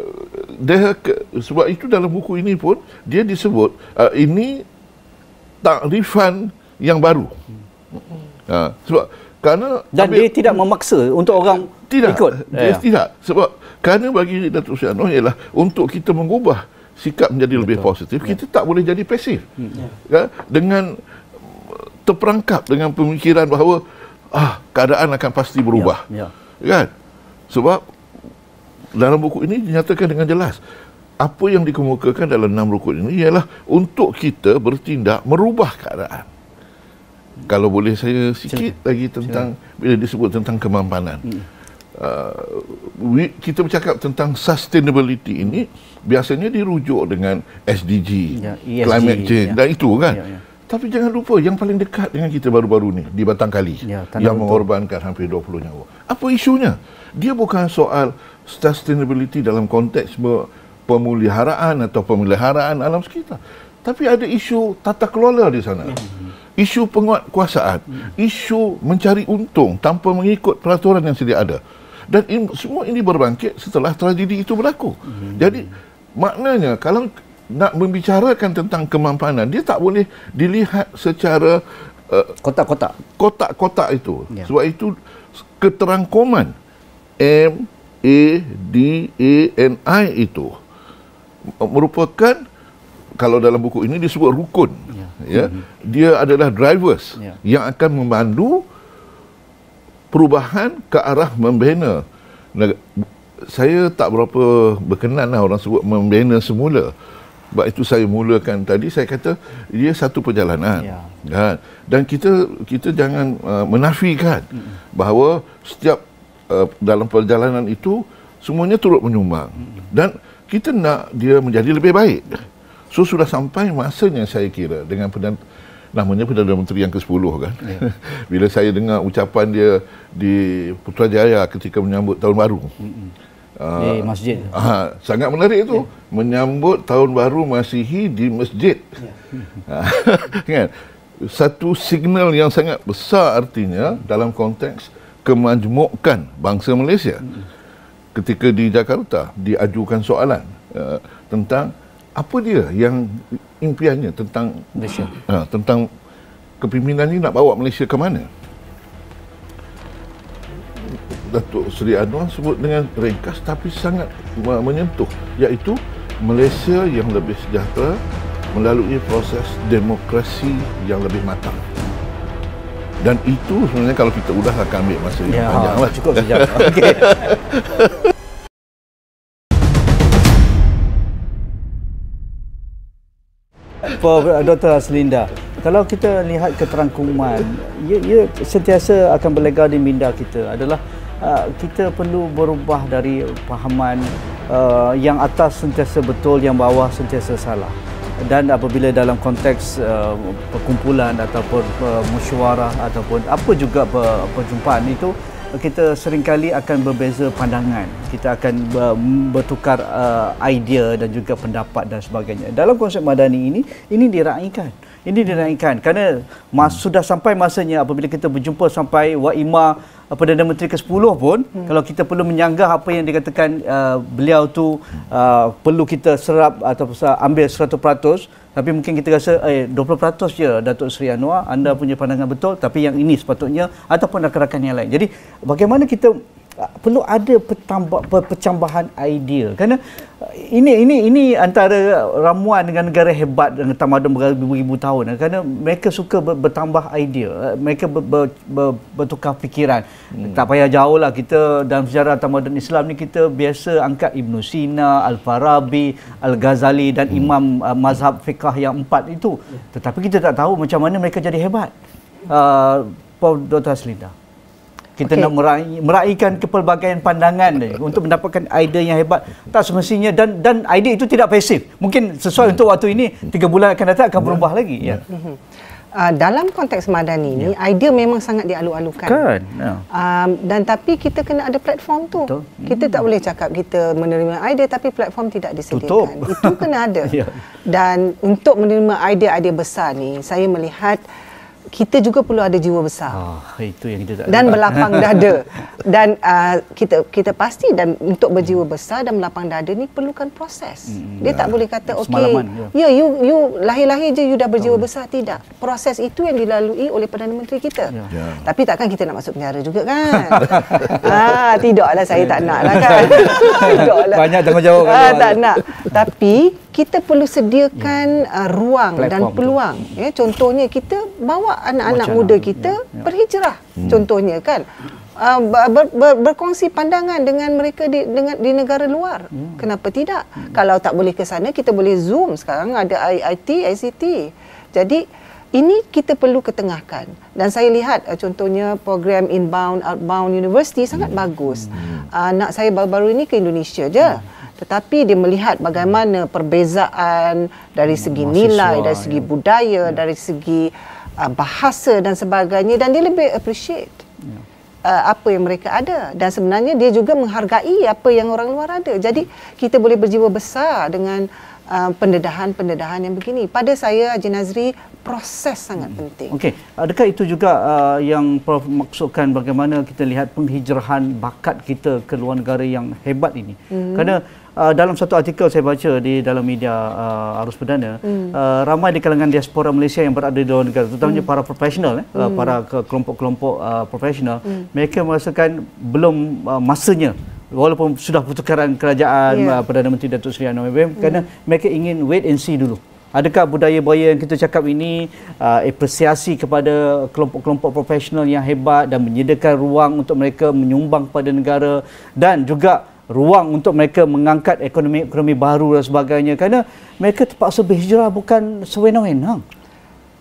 Dia sebab itu dalam buku ini pun dia disebut uh, ini takrifan yang baru. Ha, sebab kerana dan ambil, dia tidak memaksa untuk orang tidak, ikut. Dia yeah. tidak. Sebab kerana bagi Datuk Syano ialah untuk kita mengubah sikap menjadi lebih Betul. positif, yeah. kita tak boleh jadi pasif. Hmm. Yeah. Ha, ya, dengan terperangkap dengan pemikiran bahawa ah keadaan akan pasti berubah. Ya. Yeah. Yeah. Kan? Sebab dalam buku ini dinyatakan dengan jelas apa yang dikemukakan dalam enam rukun ini ialah untuk kita bertindak merubah keadaan. Kalau boleh saya sikit Cina. lagi tentang Cina. bila disebut tentang kemampanan. Hmm. Uh, we, kita bercakap tentang sustainability ini biasanya dirujuk dengan SDG, ya, e climate change ya. dan itu kan. Ya, ya. Tapi jangan lupa yang paling dekat dengan kita baru-baru ni di Batang Kali ya, yang betul. mengorbankan hampir 20 nyawa. Apa isunya? Dia bukan soal sustainability dalam konteks pemuliharaan atau pemeliharaan alam sekitar. Tapi ada isu tata kelola di sana. Isu penguatkuasaan. Isu mencari untung tanpa mengikut peraturan yang sedia ada. Dan in, semua ini berbangkit setelah tragedi itu berlaku. Jadi, maknanya kalau nak membicarakan tentang kemampanan, dia tak boleh dilihat secara uh, kotak-kotak. Kotak-kotak itu. Ya. Sebab itu keterangkuman M A D A e N I itu merupakan kalau dalam buku ini disebut rukun ya, ya. Mm-hmm. dia adalah drivers ya. yang akan memandu perubahan ke arah membina saya tak berapa berkenanlah orang sebut membina semula sebab itu saya mulakan tadi saya kata dia satu perjalanan ya. kan dan kita kita jangan uh, menafikan mm-hmm. bahawa setiap uh, dalam perjalanan itu semuanya turut menyumbang mm-hmm. dan kita nak dia menjadi lebih baik. So sudah sampai masanya saya kira dengan Perdana namanya Perdana Menteri yang ke-10 kan. Yeah. Bila saya dengar ucapan dia di Putrajaya ketika menyambut tahun baru. Mm-hmm. Uh, di masjid. Uh, sangat menarik itu yeah. menyambut tahun baru Masihi di masjid. Yeah. Ya. kan? Satu signal yang sangat besar artinya dalam konteks kemajmukan bangsa Malaysia. Mm-hmm ketika di Jakarta diajukan soalan uh, tentang apa dia yang impiannya tentang Uh, tentang kepimpinan ini nak bawa Malaysia ke mana? Datuk Seri Anwar sebut dengan ringkas tapi sangat menyentuh iaitu Malaysia yang lebih sejahtera melalui proses demokrasi yang lebih matang. Dan itu sebenarnya kalau kita ulas akan ambil masa yang ya, panjang lah. Cukup sejam. Okay. Dr. Aslinda, kalau kita lihat keterangkuman, ia, ya, ia ya, sentiasa akan berlegar di minda kita adalah uh, kita perlu berubah dari pahaman uh, yang atas sentiasa betul, yang bawah sentiasa salah dan apabila dalam konteks uh, perkumpulan ataupun uh, musyawarah ataupun apa juga per, perjumpaan itu kita seringkali akan berbeza pandangan kita akan ber, bertukar uh, idea dan juga pendapat dan sebagainya dalam konsep madani ini ini diraikan ini dinaikkan kerana mas, hmm. sudah sampai masanya apabila kita berjumpa sampai Waima eh, Perdana Menteri ke-10 pun hmm. kalau kita perlu menyanggah apa yang dikatakan uh, beliau tu uh, perlu kita serap atau ambil 100% tapi mungkin kita rasa eh 20% je Datuk Seri Anwar anda hmm. punya pandangan betul tapi yang ini sepatutnya ataupun rakan-rakan yang lain jadi bagaimana kita perlu ada pertambah, percambahan idea kerana eh, ini ini ini antara ramuan dengan negara hebat dengan tamadun beribu-ribu tahun eh, kerana mereka suka bertambah idea eh, mereka ber, ber, ber, bertukar fikiran hmm. tak payah jauh lah kita dalam sejarah tamadun Islam ni kita biasa angkat Ibn Sina Al-Farabi Al-Ghazali dan hmm. Imam uh, Mazhab Fiqah yang empat itu tetapi kita tak tahu macam mana mereka jadi hebat uh, Prof. Dr. Aslinda kita okay. nak meraih, meraihkan kepelbagaian pandangan ni untuk mendapatkan idea yang hebat tak semestinya dan dan idea itu tidak pasif mungkin sesuai hmm. untuk waktu ini tiga bulan akan datang akan berubah hmm. lagi ya yeah. Hmm. uh, dalam konteks madani ini yeah. idea memang sangat dialu-alukan kan? yeah. Ya. um, dan tapi kita kena ada platform tu Betul. kita hmm. tak boleh cakap kita menerima idea tapi platform tidak disediakan Tutup. itu kena ada yeah. dan untuk menerima idea-idea besar ni saya melihat kita juga perlu ada jiwa besar. Ah, itu yang kita tak Dan belapang dada. dan uh, kita kita pasti dan untuk berjiwa besar dan melapang dada ni perlukan proses. Hmm, dia ya. tak boleh kata okey. Ya yeah, you you lahir-lahir je you dah berjiwa Betul. besar tidak. Proses itu yang dilalui oleh Perdana Menteri kita. Ya. Ya. Tapi takkan kita nak masuk penjara juga kan? ah tidaklah saya tak naklah kan. tidaklah. Banyak tanggungjawab kan. Ah tak nak. Tapi kita perlu sediakan ya. uh, ruang Platform dan peluang. Ya, contohnya kita bawa anak-anak muda kita ya. Ya. berhijrah. Hmm. Contohnya kan uh, ber, ber, berkongsi pandangan dengan mereka di, dengan, di negara luar. Hmm. Kenapa tidak? Hmm. Kalau tak boleh ke sana, kita boleh Zoom sekarang. Ada IIT, ICT. Jadi, ini kita perlu ketengahkan. Dan saya lihat uh, contohnya program Inbound, Outbound University sangat hmm. bagus. Uh, nak saya baru-baru ini ke Indonesia saja. Hmm. Tetapi dia melihat bagaimana perbezaan dari hmm, segi nilai, dari segi ya. budaya, ya. dari segi bahasa dan sebagainya. Dan dia lebih appreciate. Yeah uh, apa yang mereka ada dan sebenarnya dia juga menghargai apa yang orang luar ada. Jadi kita boleh berjiwa besar dengan uh, pendedahan-pendedahan yang begini. Pada saya Haji Nazri proses sangat hmm. penting. Okey, adakah itu juga uh, yang Prof maksudkan bagaimana kita lihat penghijrahan bakat kita ke luar negara yang hebat ini? Hmm. Kerana Uh, dalam satu artikel saya baca di dalam media uh, Arus Perdana mm. uh, ramai di kalangan diaspora Malaysia yang berada di luar negara terutamanya mm. para profesional eh, mm. para kelompok-kelompok uh, profesional mm. mereka merasakan belum uh, masanya walaupun sudah pertukaran kerajaan yeah. uh, Perdana Menteri Datuk Seri Anwar Ibrahim mm. kerana mereka ingin wait and see dulu Adakah budaya buaya yang kita cakap ini uh, apresiasi kepada kelompok-kelompok profesional yang hebat dan menyediakan ruang untuk mereka menyumbang kepada negara dan juga ruang untuk mereka mengangkat ekonomi-ekonomi baru dan sebagainya kerana mereka terpaksa berhijrah bukan sewenang-wenang.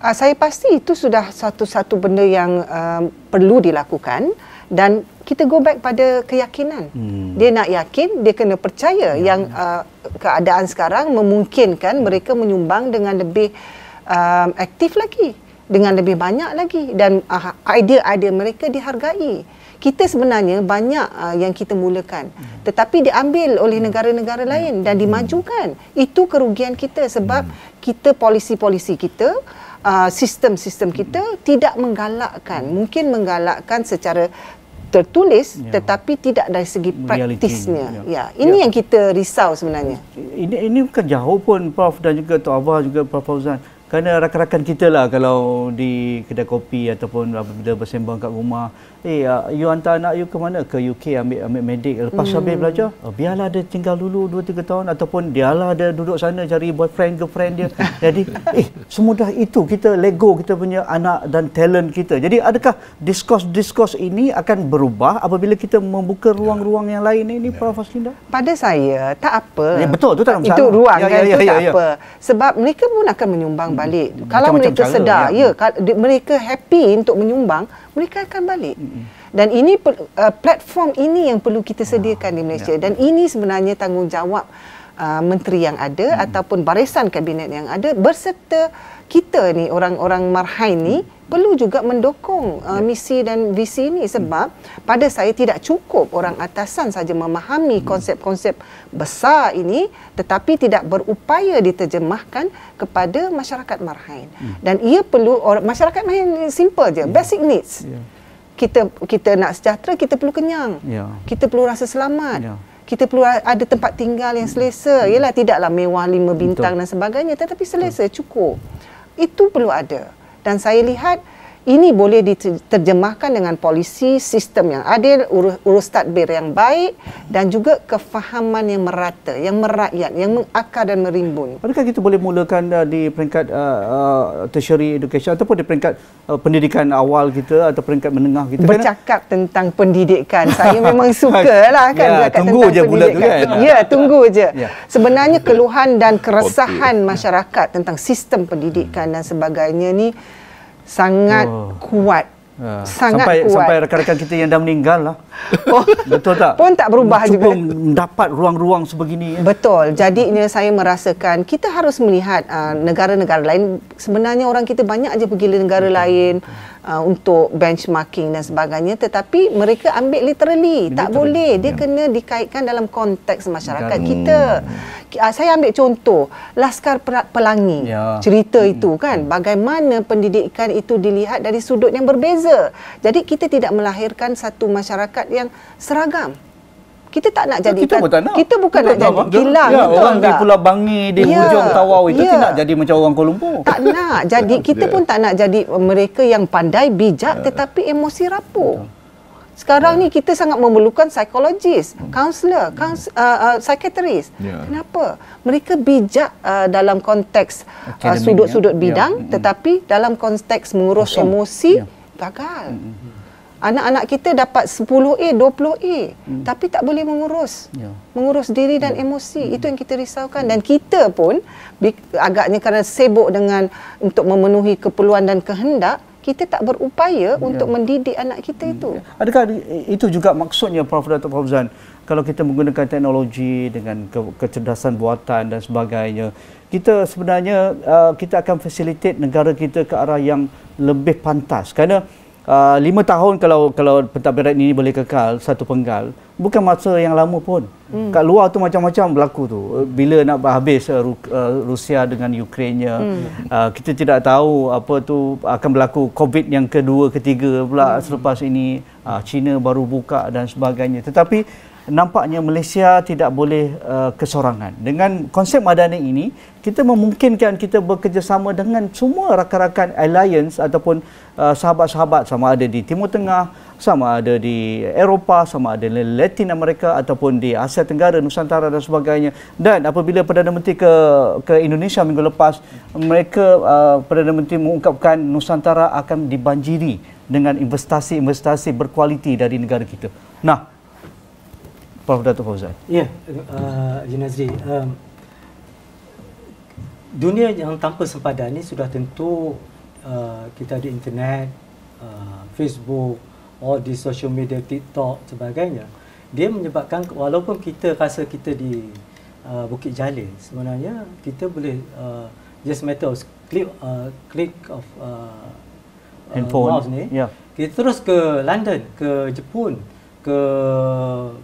Uh, saya pasti itu sudah satu-satu benda yang uh, perlu dilakukan dan kita go back pada keyakinan. Hmm. Dia nak yakin, dia kena percaya ya, yang Uh, keadaan sekarang memungkinkan mereka menyumbang dengan lebih uh, aktif lagi, dengan lebih banyak lagi dan uh, idea-idea mereka dihargai kita sebenarnya banyak uh, yang kita mulakan hmm. tetapi diambil oleh negara-negara lain dan hmm. dimajukan itu kerugian kita sebab hmm. kita polisi-polisi kita uh, sistem-sistem kita tidak menggalakkan mungkin menggalakkan secara tertulis ya. tetapi tidak dari segi praktisnya. Ya. ya, ini ya. yang kita risau sebenarnya. Ini ini bukan jauh pun Prof dan juga Tok Abah juga Prof Fauzan. Kerana rakan-rakan kita lah kalau di kedai kopi ataupun apabila bersembang kat rumah, eh, hey, uh, ah, you hantar anak you ke mana? Ke UK ambil ambil medik. Lepas hmm. habis belajar, oh, biarlah dia tinggal dulu 2-3 tahun ataupun biarlah dia duduk sana cari boyfriend, girlfriend dia. Jadi, eh, semudah itu kita lego kita punya anak dan talent kita. Jadi, adakah diskos-diskos ini akan berubah apabila kita membuka ya. ruang-ruang yang lain ini, ya. Prof. Aslinda? Pada saya, tak apa. Ya, betul, itu tak ada Itu ruang ya, kan, ya, ya, itu ya, tak ya, ya. apa. Sebab mereka pun akan menyumbang balik. Hmm. Kalau macam mereka macam sedar, ya, ya kal- mereka happy untuk menyumbang, mereka akan balik. Hmm. hmm. Dan ini uh, platform ini yang perlu kita sediakan ya. di ah, Malaysia. Ya. Dan ini sebenarnya tanggungjawab. Uh, menteri yang ada hmm. ataupun barisan kabinet yang ada berserta kita ni orang-orang marhain ni hmm. perlu juga mendukung uh, ya. misi dan visi ni sebab hmm. pada saya tidak cukup orang atasan saja memahami hmm. konsep-konsep besar ini tetapi tidak berupaya diterjemahkan kepada masyarakat marhain hmm. dan ia perlu orang masyarakat marhain simple je yeah. basic needs yeah. kita kita nak sejahtera kita perlu kenyang yeah. kita perlu rasa selamat yeah kita perlu ada tempat tinggal yang selesa. Hmm. Yalah tidaklah mewah lima bintang Betul. dan sebagainya tetapi selesa Betul. cukup. Itu perlu ada. Dan saya lihat ini boleh diterjemahkan dengan polisi sistem yang adil, urus, urus tadbir yang baik dan juga kefahaman yang merata, yang merakyat, yang mengakar dan merimbun. Adakah kita boleh mulakan uh, di peringkat uh, uh, tertiary education ataupun di peringkat uh, pendidikan awal kita atau peringkat menengah kita? Kan? Bercakap kan? tentang pendidikan. Saya memang suka lah kan ya, tunggu tentang je pendidikan. Bulat tu kan? Ya, tunggu je. Ya. Sebenarnya keluhan dan keresahan okay. Ya. masyarakat tentang sistem pendidikan dan sebagainya ni sangat oh. kuat. Ha. Sangat sampai, kuat. Sampai rekan-rekan kita yang dah meninggal lah. Oh. Betul tak? Pun tak berubah Cuma juga. mendapat ruang-ruang sebegini. Ya? Betul. Jadinya saya merasakan kita harus melihat uh, negara-negara lain. Sebenarnya orang kita banyak je pergi ke negara Betul. lain. Betul. Uh, untuk benchmarking dan sebagainya tetapi mereka ambil literally, literally. tak boleh dia yeah. kena dikaitkan dalam konteks masyarakat Dan, kita hmm. saya ambil contoh laskar pelangi yeah. cerita hmm. itu kan bagaimana pendidikan itu dilihat dari sudut yang berbeza jadi kita tidak melahirkan satu masyarakat yang seragam kita tak nak jadi kita, kita, kita bukan kita nak jadi kilang ya, orang di Pulau Bangi di ya, hujung Tawau itu ya. tak jadi macam orang Kuala tak nak jadi kita pun tak nak jadi mereka yang pandai bijak ya. tetapi emosi rapuh sekarang ya. ni kita sangat memerlukan psikologis kaunselor hmm. kauns uh, uh, psychiatrist ya. kenapa mereka bijak uh, dalam konteks uh, ya. sudut-sudut ya. bidang ya. tetapi dalam konteks mengurus okay. emosi ya. gagal hmm. Anak-anak kita dapat 10A, 20A. Hmm. Tapi tak boleh mengurus. Yeah. Mengurus diri dan yeah. emosi. Hmm. Itu yang kita risaukan. Dan kita pun agaknya kerana sibuk dengan untuk memenuhi keperluan dan kehendak, kita tak berupaya yeah. untuk mendidik anak kita hmm. itu. Ya. Adakah itu juga maksudnya Prof. Dato' Fauzan? Kalau kita menggunakan teknologi dengan ke- kecerdasan buatan dan sebagainya, kita sebenarnya uh, kita akan facilitate negara kita ke arah yang lebih pantas. Kerana Ah, lima tahun kalau kalau pentadbiran ini boleh kekal satu penggal bukan masa yang lama pun hmm. kat luar tu macam-macam berlaku tu eh, bila nak habis uh, Ru- uh, Rusia dengan Ukraine hmm. uh, kita tidak tahu apa tu akan berlaku covid yang kedua ketiga pula hmm. selepas ini uh, China baru buka dan sebagainya tetapi nampaknya Malaysia tidak boleh uh, kesorangan. Dengan konsep madani ini, kita memungkinkan kita bekerjasama dengan semua rakan-rakan alliance ataupun uh, sahabat-sahabat sama ada di Timur Tengah, sama ada di Eropah, sama ada di Latin Amerika ataupun di Asia Tenggara, Nusantara dan sebagainya. Dan apabila Perdana Menteri ke ke Indonesia minggu lepas, mereka uh, Perdana Menteri mengungkapkan Nusantara akan dibanjiri dengan investasi-investasi berkualiti dari negara kita. Nah, Prof. Dato' Fauzan. Ya, eh, uh, Nazri. Um, dunia yang tanpa sempadan ini sudah tentu uh, kita ada internet, uh, Facebook, all di social media, TikTok sebagainya. Dia menyebabkan walaupun kita rasa kita di uh, Bukit Jalil, sebenarnya kita boleh uh, just matter of click, uh, click of uh, uh, mouse ni, yeah. kita terus ke London, ke Jepun, ke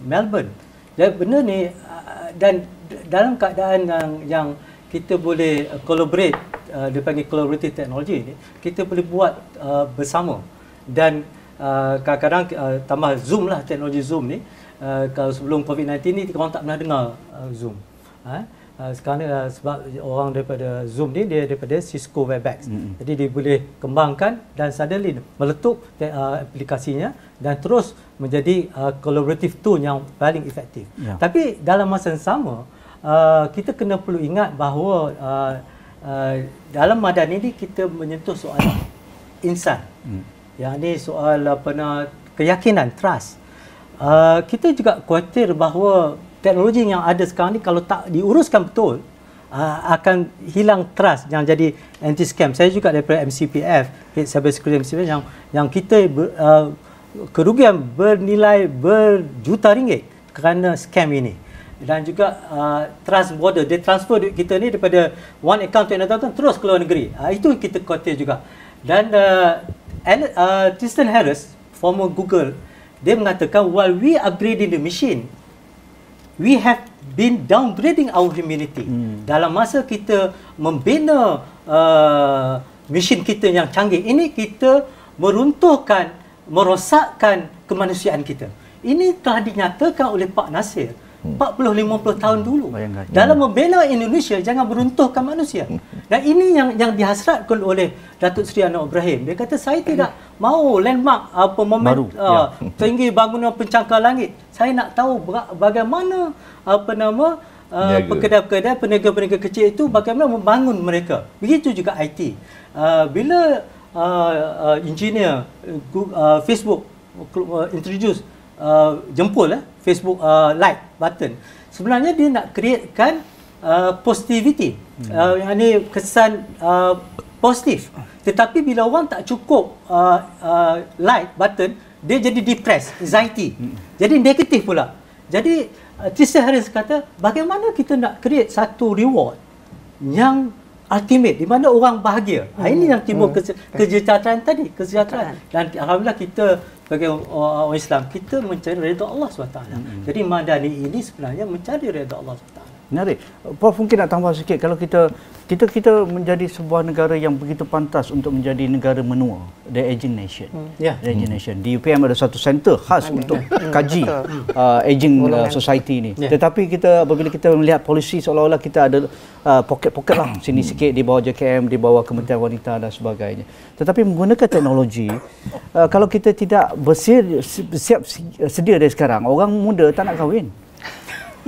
Melbourne. Jadi benar ni ah, dan dalam keadaan yang yang kita boleh eh, collaborate uh, eh, dipanggil collaborative technology ni kita boleh buat eh, bersama dan kadang-kadang tambah Zoom lah teknologi Zoom ni kalau sebelum COVID-19 ni orang tak pernah dengar Zoom. Ha? Ah, sekarang uh, sebab orang daripada Zoom ni dia daripada Cisco Webex. Mm-hmm. Jadi dia boleh kembangkan dan suddenly meletup uh, aplikasinya dan terus menjadi uh, collaborative tool yang paling efektif. Yeah. Tapi dalam masa yang sama uh, kita kena perlu ingat bahawa uh, uh, dalam madan ini kita menyentuh soalan insan. Mm. Yang ni soal apa keyakinan trust. Uh, kita juga khawatir bahawa teknologi yang ada sekarang ni kalau tak diuruskan betul uh, akan hilang trust yang jadi anti scam. Saya juga daripada MCPF, Cyber Security MCPF yang yang kita ber, uh, ah, kerugian bernilai berjuta ringgit kerana scam ini. Dan juga uh, trust border dia transfer kita ni daripada one account to another account terus keluar negeri. Uh, itu kita khawatir juga. Dan uh, uh, Tristan Harris former Google dia mengatakan while we upgrading the machine we have been downgrading our humility hmm. dalam masa kita membina uh, mesin kita yang canggih ini kita meruntuhkan merosakkan kemanusiaan kita ini telah dinyatakan oleh Pak Nasir 40-50 tahun dulu Bayangkan. dalam membela Indonesia jangan beruntuhkan manusia hmm. dan ini yang yang dihasratkan oleh Datuk Seri Anwar Ibrahim dia kata saya tidak hmm. mau landmark apa moment ya. uh, tinggi bangunan pencakar langit saya nak tahu bagaimana apa nama uh, pekedap-kedai peniaga-peniaga kecil itu bagaimana membangun mereka begitu juga IT uh, bila uh, uh, engineer uh, uh Facebook uh, introduce uh, jempol eh Facebook uh, like button. Sebenarnya dia nak createkan uh, positivity. Hmm. Uh, yang ini kesan uh, positif. Tetapi bila orang tak cukup uh, uh, like button, dia jadi depressed, anxiety. Hmm. Jadi negatif pula. Jadi uh, Tisha Harris kata, bagaimana kita nak create satu reward yang ultimate di mana orang bahagia. Ha, hmm. Ini yang timbul hmm. kesejahteraan tadi, kesejahteraan. Dan alhamdulillah kita sebagai orang Islam kita mencari redha Allah SWT. Hmm. Jadi madani ini sebenarnya mencari redha Allah SWT. Nari, Prof mungkin nak tambah sikit kalau kita kita kita menjadi sebuah negara yang begitu pantas untuk menjadi negara menua, the aging nation. Hmm. Yeah. Ya. Hmm. aging nation. Di UPM ada satu center khas hmm. untuk hmm. kaji hmm. uh, aging uh, society ini. Yeah. Tetapi kita apabila kita melihat polisi seolah-olah kita ada uh, poket-poket uh, lah hmm. sini hmm. sikit di bawah JKM, di bawah Kementerian Wanita dan sebagainya. Tetapi menggunakan teknologi, uh, kalau kita tidak bersiap siap sedia dari sekarang, orang muda tak nak kahwin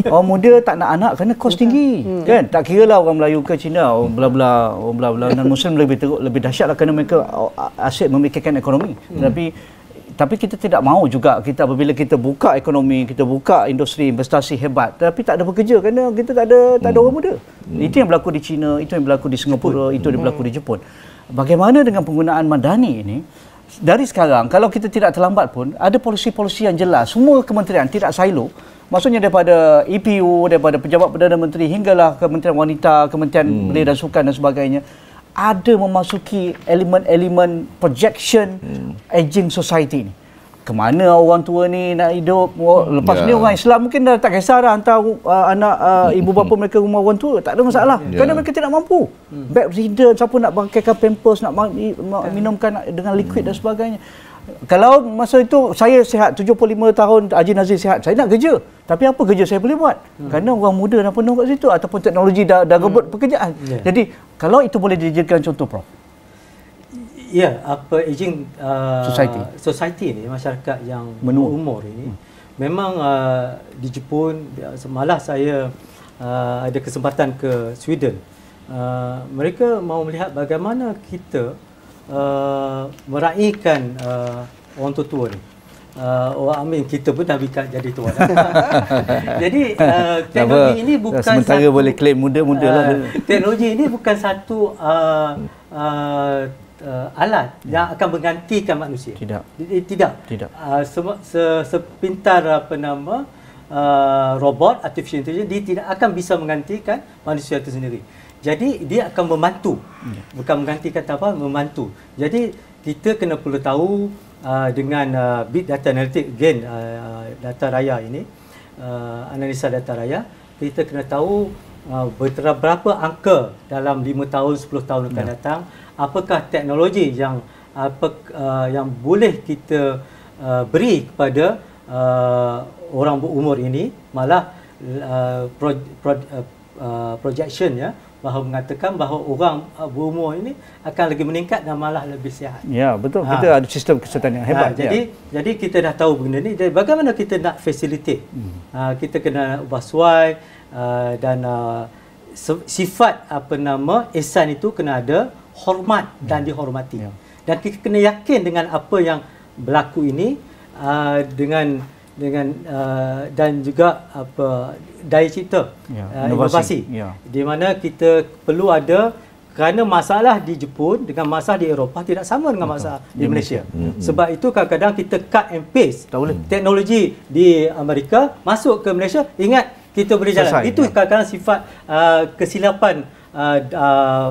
orang muda tak nak anak kerana kos tinggi hmm. kan tak kira lah orang Melayu ke Cina orang hmm. bla bla orang bla bla dan Muslim lebih teruk lebih dahsyat lah kerana mereka oh, asyik memikirkan ekonomi hmm. tapi tapi kita tidak mahu juga kita apabila kita buka ekonomi kita buka industri investasi hebat tapi tak ada pekerja kerana kita tak ada tak ada hmm. orang muda hmm. itu yang berlaku di China itu yang berlaku di Singapura Jepun. itu yang hmm. berlaku di Jepun bagaimana dengan penggunaan mandani ini dari sekarang kalau kita tidak terlambat pun ada polisi-polisi yang jelas semua kementerian tidak silo Maksudnya daripada EPU, daripada Pejabat Perdana Menteri hinggalah Kementerian Wanita, Kementerian hmm. Belia dan Sukan dan sebagainya ada memasuki elemen-elemen projection hmm. aging society ni. Ke mana orang tua ni nak hidup? Oh, hmm. Lepas yeah. ni ya. orang Islam mungkin dah tak kisah dah hantar uh, anak uh, hmm. ibu bapa mereka rumah orang tua. Tak ada masalah. Yeah. Kerana mereka tidak mampu. Hmm. Bedridden, siapa nak pakaikan pampers, nak ya. minumkan dengan liquid hmm. dan sebagainya kalau masa itu saya sihat 75 tahun Haji Nazir sihat saya nak kerja tapi apa kerja saya boleh buat hmm. kerana orang muda dah penuh kat situ ataupun teknologi dah dah rebut hmm. pekerjaan yeah. jadi kalau itu boleh dijadikan contoh prof ya apa aging uh, society society ni masyarakat yang Menua. umur ini hmm. memang uh, di Jepun malah saya uh, ada kesempatan ke Sweden uh, mereka mau melihat bagaimana kita uh, meraihkan uh, orang tua-tua ni. Uh, oh amin kita pun dah bikat jadi tua. jadi uh, teknologi ini bukan sementara satu, boleh claim muda-muda lah. uh, lah. Teknologi ini bukan satu uh, uh, uh, alat ya. yang akan menggantikan manusia. Tidak. Tidak. Tidak. Tidak. Uh, se sepintar apa nama uh, robot artificial intelligence dia tidak akan bisa menggantikan manusia itu sendiri. Jadi dia akan membantu. Yeah. Hmm. Bukan mengganti kata apa, membantu. Jadi kita kena perlu tahu uh, dengan uh, big data analytic gain uh, uh data raya ini, uh, analisa data raya, kita kena tahu uh, berapa angka dalam 5 tahun, 10 tahun akan yeah. datang, apakah teknologi yang apa uh, yang boleh kita uh, beri kepada uh, orang berumur ini malah uh, pro, pro, uh, uh, projection ya bahawa mengatakan bahawa orang uh, berumur ini akan lagi meningkat dan malah lebih sihat. Ya, betul. Ha. Kita ada sistem kesihatan yang hebat. Ha, jadi ya. jadi kita dah tahu benda ni. Jadi bagaimana kita nak facilitate? Hmm. Ha, kita kena ubah suai uh, dan uh, sifat apa nama ihsan itu kena ada hormat hmm. dan dihormati. Ya. Dan kita kena yakin dengan apa yang berlaku ini uh, dengan dengan uh, dan juga apa daya cipta yeah. uh, inovasi, inovasi. Yeah. di mana kita perlu ada kerana masalah di Jepun dengan masalah di Eropah tidak sama dengan masalah Betul. di Malaysia. Mm-hmm. Sebab itu kadang-kadang kita cut and paste tak boleh. teknologi di Amerika masuk ke Malaysia ingat kita boleh jalan. Selesai. Itu ya. kadang-kadang sifat uh, kesilapan uh, uh,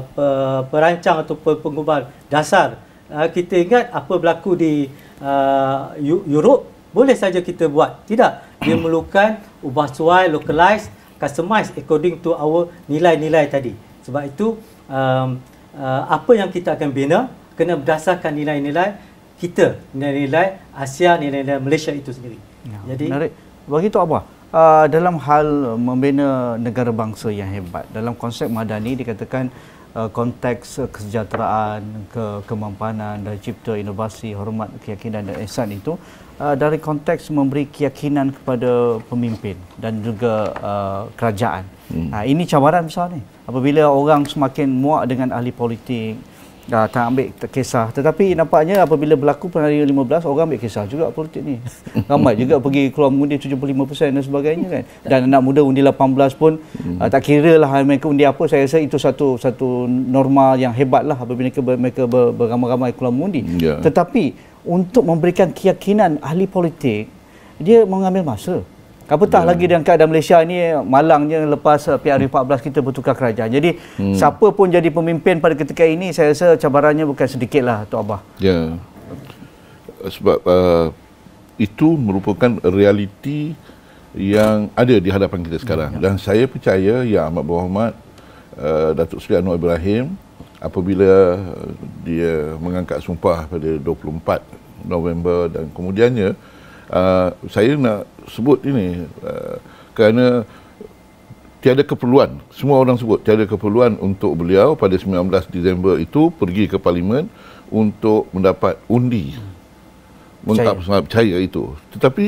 perancang atau pengubah dasar. Uh, kita ingat apa berlaku di uh, Europe boleh saja kita buat. Tidak. Dia memerlukan ubah suai, localize, customize according to our nilai-nilai tadi. Sebab itu, um, uh, apa yang kita akan bina, kena berdasarkan nilai-nilai kita, nilai-nilai Asia, nilai-nilai Malaysia itu sendiri. Ya, Jadi, menarik. Bagi Tok apa Uh, dalam hal membina negara bangsa yang hebat dalam konsep madani dikatakan Eh, konteks kesejahteraan, ke kemampanan dan cipta inovasi, hormat, keyakinan dan ihsan itu eh, dari konteks memberi keyakinan kepada pemimpin dan juga eh, kerajaan. Hmm. Ini cabaran besar ni. Apabila orang semakin muak dengan ahli politik, dah tak ambil kisah tetapi nampaknya apabila berlaku penarian 15 orang ambil kisah juga politik ni ramai juga pergi keluar mengundi 75% dan sebagainya kan dan anak muda undi 18 pun hmm. Ah, tak kira lah mereka undi apa saya rasa itu satu satu normal yang hebat lah apabila mereka, ber, beramai-ramai keluar mengundi yeah. tetapi untuk memberikan keyakinan ahli politik dia mengambil masa Kaputah hmm. Ya. lagi dengan keadaan Malaysia ni malangnya lepas PR14 hmm. kita bertukar kerajaan. Jadi hmm. siapa pun jadi pemimpin pada ketika ini saya rasa cabarannya bukan sedikit lah Tok Abah. Ya. Eh, sebab uh, itu merupakan realiti yang ada di hadapan kita sekarang. Ya. Dan saya percaya yang amat berhormat uh, eh, Datuk Seri Anwar Ibrahim apabila dia mengangkat sumpah pada 24 November dan kemudiannya uh, saya nak sebut ini uh, kerana tiada keperluan semua orang sebut tiada keperluan untuk beliau pada 19 Disember itu pergi ke parlimen untuk mendapat undi mengapa percaya. percaya itu tetapi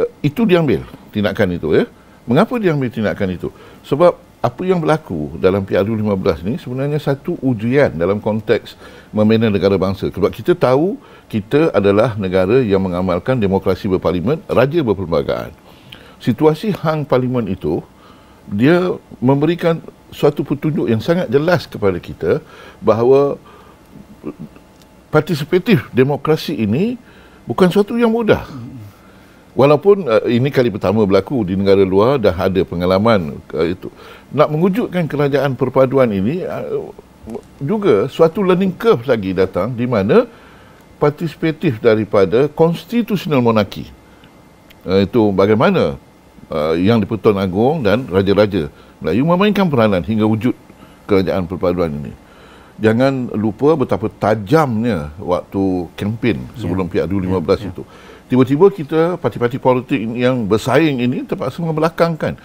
uh, itu diambil tindakan itu ya mengapa diambil tindakan itu sebab apa yang berlaku dalam PRU 15 ni sebenarnya satu ujian dalam konteks membina negara bangsa. Sebab kita tahu kita adalah negara yang mengamalkan demokrasi berparlimen, raja berperlembagaan. Situasi hang parlimen itu, dia memberikan suatu petunjuk yang sangat jelas kepada kita bahawa partisipatif demokrasi ini bukan suatu yang mudah. Walaupun uh, ini kali pertama berlaku di negara luar dah ada pengalaman uh, itu nak mewujudkan kerajaan perpaduan ini ah, juga suatu learning curve lagi datang di mana partisipatif daripada konstitusional monarki ah, itu bagaimana ah, yang di-Pertuan dan raja-raja Melayu memainkan peranan hingga wujud kerajaan perpaduan ini jangan lupa betapa tajamnya waktu kempen sebelum yeah. PRU 15 yeah. itu tiba-tiba kita parti-parti politik yang bersaing ini terpaksa membelakangkan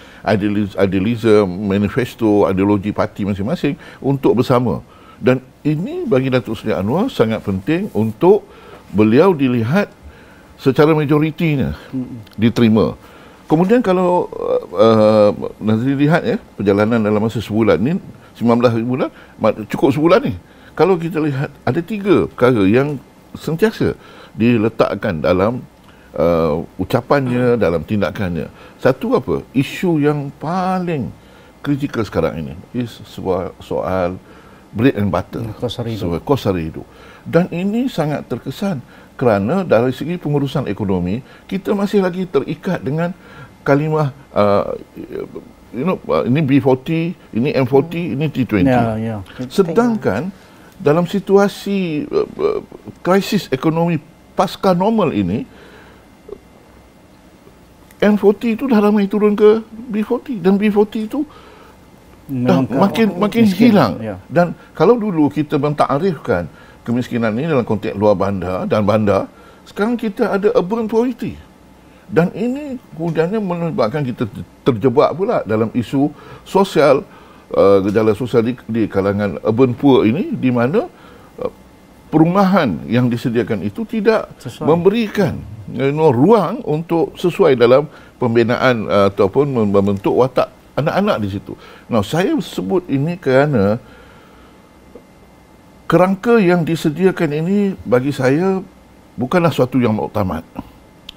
idealisme, manifesto, ideologi parti masing-masing untuk bersama. Dan ini bagi Datuk Seri Anwar sangat penting untuk beliau dilihat secara majoritinya diterima. Kemudian kalau uh, uh, Nazri lihat ya perjalanan dalam masa sebulan ini, 19 bulan cukup sebulan ni. Kalau kita lihat ada tiga perkara yang sentiasa diletakkan dalam uh, ucapannya dalam tindakannya satu apa isu yang paling kritikal sekarang ini is soal soal bread and butter ya, kos hari hidup. sebuah kos hari hidup dan ini sangat terkesan kerana dari segi pengurusan ekonomi kita masih lagi terikat dengan kalimah uh, you know uh, ini B40 ini M40 hmm. ini T20 yeah, yeah. sedangkan dalam situasi uh, uh, krisis ekonomi pasca normal ini M40 tu dah ramai turun ke B40 dan B40 tu dah makin makin miskin. hilang. Ya. Dan kalau dulu kita mentakrifkan kemiskinan ini dalam konteks luar bandar dan bandar, sekarang kita ada urban poverty. Dan ini kemudiannya menyebabkan kita terjebak pula dalam isu sosial uh, gejala sosial di, di kalangan urban poor ini di mana uh, perumahan yang disediakan itu tidak Sesuai. memberikan you know, ruang untuk sesuai dalam pembinaan uh, ataupun membentuk watak anak-anak di situ. Now, saya sebut ini kerana kerangka yang disediakan ini bagi saya bukanlah suatu yang muktamad.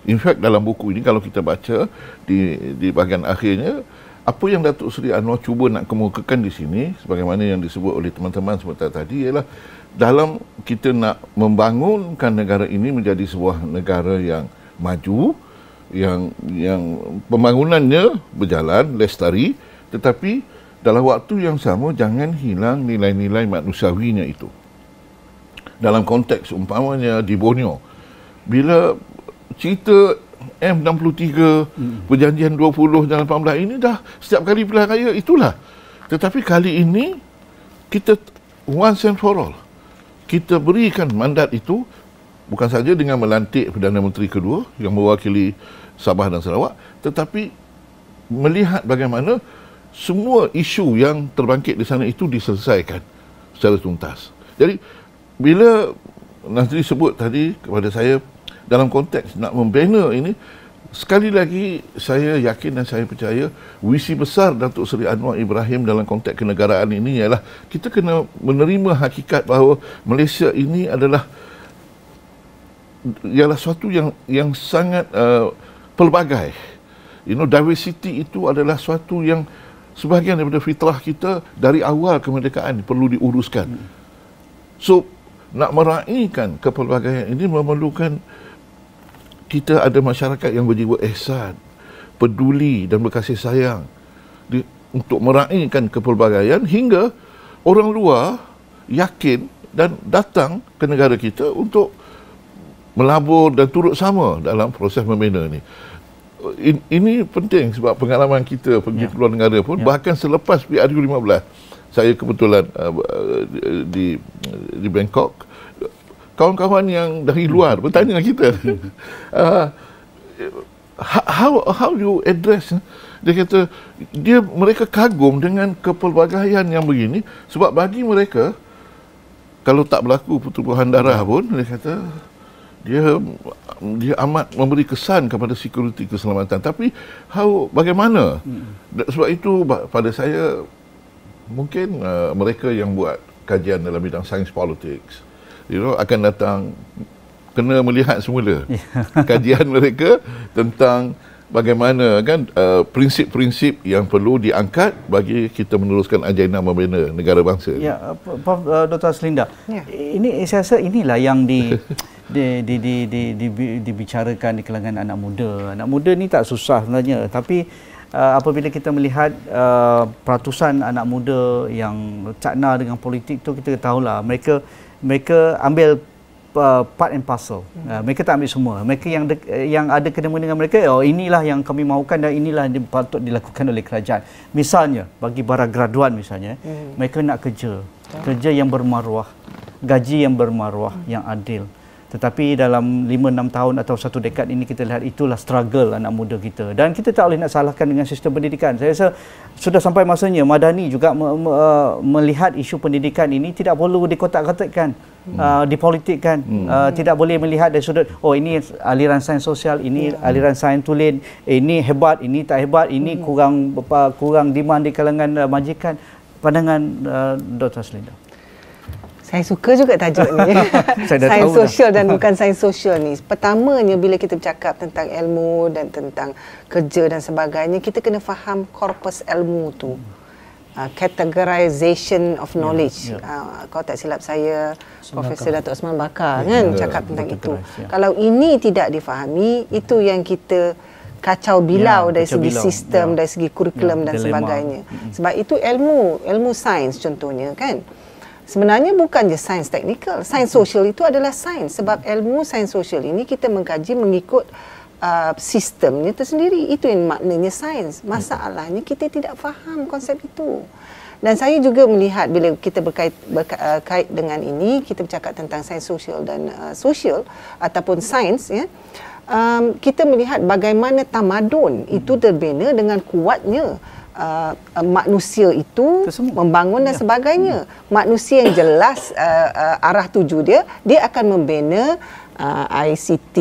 In fact, dalam buku ini kalau kita baca di, di bahagian akhirnya, apa yang Datuk Seri Anwar cuba nak kemukakan di sini, sebagaimana yang disebut oleh teman-teman sebentar tadi, ialah dalam kita nak membangunkan negara ini menjadi sebuah negara yang maju yang yang pembangunannya berjalan lestari tetapi dalam waktu yang sama jangan hilang nilai-nilai manusiawinya itu dalam konteks umpamanya di Borneo bila cerita M63 hmm. perjanjian 20 dan 18 ini dah setiap kali pilihan raya itulah tetapi kali ini kita once and for all kita berikan mandat itu bukan saja dengan melantik Perdana Menteri kedua yang mewakili Sabah dan Sarawak tetapi melihat bagaimana semua isu yang terbangkit di sana itu diselesaikan secara tuntas. Jadi bila Nazri sebut tadi kepada saya dalam konteks nak membina ini Sekali lagi saya yakin dan saya percaya visi besar Datuk Seri Anwar Ibrahim dalam konteks kenegaraan ini ialah kita kena menerima hakikat bahawa Malaysia ini adalah ialah suatu yang yang sangat uh, pelbagai. You know diversity itu adalah suatu yang sebahagian daripada fitrah kita dari awal kemerdekaan perlu diuruskan. Hmm. So nak meraihkan kepelbagaian ini memerlukan kita ada masyarakat yang berjiwa ihsan, peduli dan berkasih sayang di, untuk meraihkan kepelbagaian hingga orang luar yakin dan datang ke negara kita untuk melabur dan turut sama dalam proses membina ini. In, ini penting sebab pengalaman kita pergi ya. ke luar negara pun ya. bahkan selepas PRU 15 saya kebetulan uh, di, uh, di di Bangkok uh, kawan-kawan yang dari luar hmm. bertanya kita uh, how how you address eh? dia kata dia mereka kagum dengan kepelbagaian yang begini sebab bagi mereka kalau tak berlaku pertubuhan darah ya. pun dia kata dia dia amat memberi kesan kepada sekuriti keselamatan tapi how bagaimana hmm. sebab itu pada saya mungkin uh, mereka yang buat kajian dalam bidang sains politik you know, akan datang kena melihat semula ya. kajian mereka tentang bagaimana kan uh, prinsip-prinsip yang perlu diangkat bagi kita meneruskan agenda membina negara bangsa. Ya, Prof uh, uh Dr. Selinda. Ya. Ini saya rasa inilah yang di di di di di dibicarakan di kalangan anak muda. Anak muda ni tak susah sebenarnya tapi uh, apabila kita melihat uh, peratusan anak muda yang cakna dengan politik tu kita tahulah mereka mereka ambil uh, part and parcel. Hmm. Uh, mereka tak ambil semua. Mereka yang de- yang ada kena dengan mereka, oh inilah yang kami mahukan dan inilah yang patut dilakukan oleh kerajaan. Misalnya, bagi para graduan misalnya, hmm. mereka nak kerja. Kerja yang bermaruah. Gaji yang bermaruah, hmm. yang adil tetapi dalam 5 6 tahun atau satu dekad ini kita lihat itulah struggle anak muda kita dan kita tak boleh nak salahkan dengan sistem pendidikan saya rasa sudah sampai masanya madani juga me- me- uh, melihat isu pendidikan ini tidak perlu dikotak-kotakkan hmm. uh, dipolitikkan hmm. uh, tidak boleh melihat dari sudut oh ini aliran sains sosial ini hmm. aliran sains tulen ini hebat ini tak hebat ini hmm. kurang kurang demand di kalangan uh, majikan pandangan uh, Dr. Selinda saya suka juga tajuk ni. saya dah sains sosial dan bukan sains sosial ni. Pertamanya bila kita bercakap tentang ilmu dan tentang kerja dan sebagainya, kita kena faham korpus ilmu tu. Uh, categorization of ya, knowledge. Yeah, yeah. Uh, kalau tak silap saya Sembakar. Profesor Datuk Osman Bakar yeah, kan yeah, cakap tentang itu. Yeah. Kalau ini tidak difahami, hmm. itu yang kita kacau bilau ya, dari kacau segi bilau. sistem ya. dari segi kurikulum ya, dan dilema. sebagainya. Hmm. Sebab itu ilmu, ilmu sains contohnya kan. Sebenarnya bukan je sains teknikal. Sains hmm. sosial itu adalah sains sebab ilmu sains sosial ini kita mengkaji mengikut uh, sistemnya tersendiri. Itu yang maknanya sains. Hmm. Masalahnya kita tidak faham konsep itu. Dan saya juga melihat bila kita berkait, berkait uh, dengan ini, kita bercakap tentang sains sosial dan uh, sosial ataupun hmm. sains, ya, um, kita melihat bagaimana tamadun itu terbina dengan kuatnya Uh, uh, manusia itu Tersemuk. membangun dan ya. sebagainya. Ya. Manusia yang jelas uh, uh, arah tuju dia, dia akan membina uh, ICT,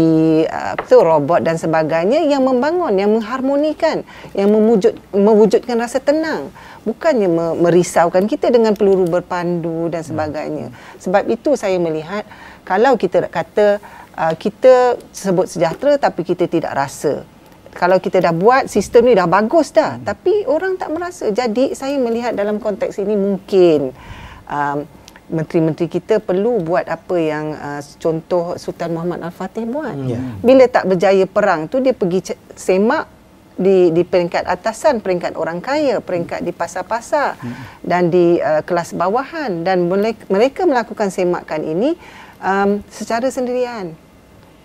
uh, robot dan sebagainya yang membangun, yang mengharmonikan, yang memujud, mewujudkan rasa tenang. Bukannya merisaukan kita dengan peluru berpandu dan sebagainya. Hmm. Sebab itu saya melihat kalau kita kata uh, kita sebut sejahtera tapi kita tidak rasa kalau kita dah buat sistem ni dah bagus dah hmm. tapi orang tak merasa jadi saya melihat dalam konteks ini mungkin um, menteri-menteri kita perlu buat apa yang uh, contoh Sultan Muhammad Al-Fatih buat hmm. yeah. bila tak berjaya perang tu dia pergi semak di di peringkat atasan peringkat orang kaya peringkat di pasar-pasar hmm. dan di uh, kelas bawahan dan mereka melakukan semakan ini um, secara sendirian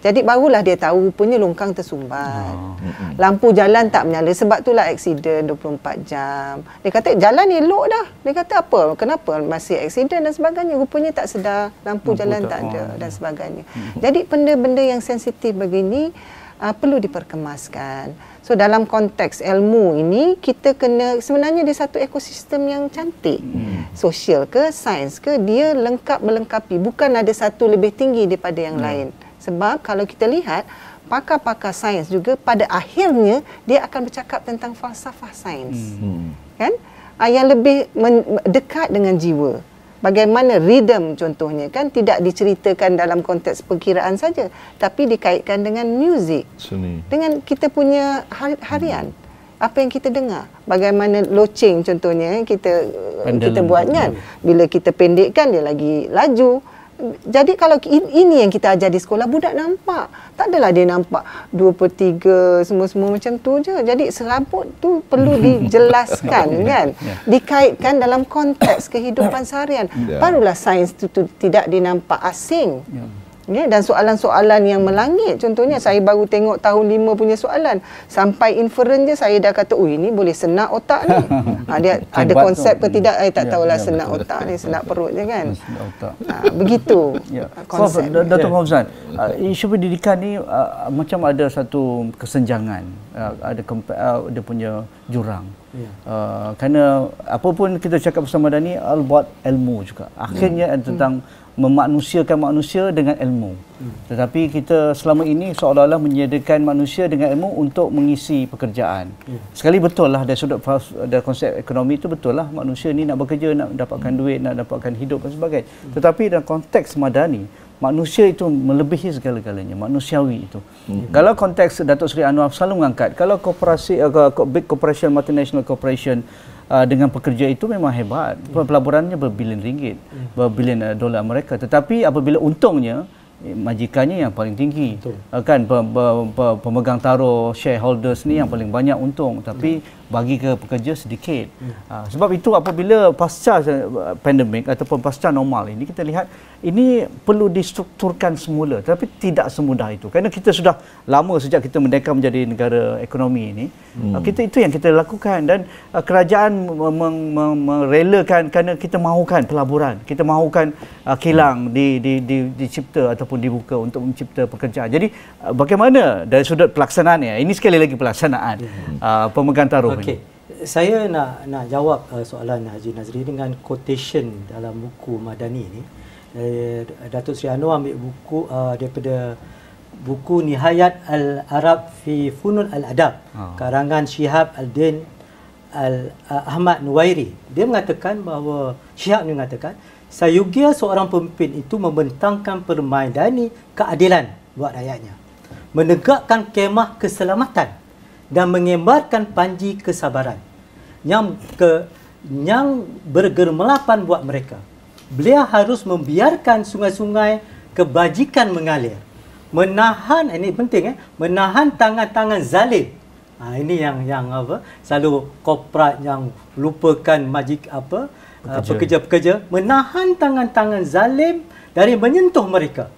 jadi barulah dia tahu rupanya longkang tersumbat. Oh, lampu jalan tak menyala sebab itulah aksiden 24 jam. Dia kata jalan elok dah. Dia kata apa? Kenapa masih aksiden dan sebagainya? Rupanya tak sedar lampu, lampu jalan tak, tak ada dan sebagainya. Jadi benda-benda yang sensitif begini uh, ah, perlu diperkemaskan. So dalam konteks ilmu ini kita kena sebenarnya dia satu ekosistem yang cantik. Mm. Sosial ke, sains ke, dia lengkap melengkapi. Bukan ada satu lebih tinggi daripada yang hmm. lain. Sebab kalau kita lihat pakar-pakar sains juga pada akhirnya dia akan bercakap tentang falsafah sains. Hmm. Kan? Ah, yang lebih dekat dengan jiwa. Bagaimana rhythm contohnya kan tidak diceritakan dalam konteks perkiraan saja tapi dikaitkan dengan music. Seni. Dengan kita punya har- harian. Hmm apa yang kita dengar bagaimana loceng contohnya eh, kita Pendalam. Eh, kita buat kan bila kita pendekkan dia lagi laju jadi kalau ini yang kita ajar di sekolah budak nampak tak adalah dia nampak dua per tiga semua-semua macam tu je jadi serabut tu perlu dijelaskan kan ya. dikaitkan dalam konteks kehidupan seharian ya. barulah sains itu tidak dinampak asing yeah. Ya, dan soalan-soalan yang melangit contohnya saya baru tengok tahun 5 punya soalan sampai inference saya dah kata oh ini boleh senak otak ni ha, dia ada konsep ke tidak saya eh, tak ya, tahulah ya, senak betul, otak betul, ni senak betul, perut je kan otak. Ha, begitu ya. konsep Dato' Fauzan uh, isu pendidikan ni uh, macam ada satu kesenjangan uh, ada kempe, uh, dia punya jurang ya. uh, kerana apapun kita cakap bersama Dhani al-buat ilmu juga akhirnya ya. tentang memanusiakan manusia dengan ilmu. Tetapi kita selama ini seolah-olah menyediakan manusia dengan ilmu untuk mengisi pekerjaan. Sekali betul lah dari sudut dari konsep ekonomi itu betul lah manusia ini nak bekerja, nak dapatkan duit, nak dapatkan hidup dan sebagainya. Tetapi dalam konteks madani, manusia itu melebihi segala-galanya, manusiawi itu. hmm Kalau konteks Datuk Seri Anwar selalu mengangkat, kalau korporasi, uh, big corporation, multinational corporation, Ah, dengan pekerja itu memang hebat. Pelaburannya berbilion ringgit, hmm. berbilion eh, dolar mereka. Tetapi apabila untungnya Eh, majikannya yang paling tinggi Betul. Ah, kan pemegang taruh shareholders ni hmm. yang paling banyak untung tapi hmm. bagi ke pekerja sedikit hmm. Ah, sebab itu apabila pasca pandemik ataupun pasca normal ini kita lihat ini perlu distrukturkan semula tapi tidak semudah itu kerana kita sudah lama sejak kita merdeka menjadi negara ekonomi ini ah, hmm. kita itu yang kita lakukan dan kerajaan merelakan kerana kita mahukan pelaburan kita mahukan kilang hmm. di, di, di, dicipta atau ataupun dibuka untuk mencipta pekerjaan. Jadi uh, bagaimana dari sudut pelaksanaan ya? Ini sekali lagi pelaksanaan hmm. uh, pemegang taruh okay. ini. Saya nak nak jawab uh, soalan Haji Nazri dengan quotation dalam buku Madani ini. Uh, eh, Datuk Sri Anwar ambil buku uh, daripada buku Nihayat Al-Arab fi Funun Al-Adab oh. karangan Syihab Al-Din Al, uh, Ahmad Nuwairi dia mengatakan bahawa Syihab ni mengatakan Sayugia seorang pemimpin itu membentangkan permaidani keadilan buat rakyatnya. Menegakkan kemah keselamatan dan mengembarkan panji kesabaran yang ke yang bergermelapan buat mereka. Beliau harus membiarkan sungai-sungai kebajikan mengalir. Menahan ini penting eh, menahan tangan-tangan zalim. Ha, ini yang yang apa? Selalu korporat yang lupakan majik apa? pekerja. Ah, pekerja-pekerja menahan tangan-tangan zalim dari menyentuh mereka.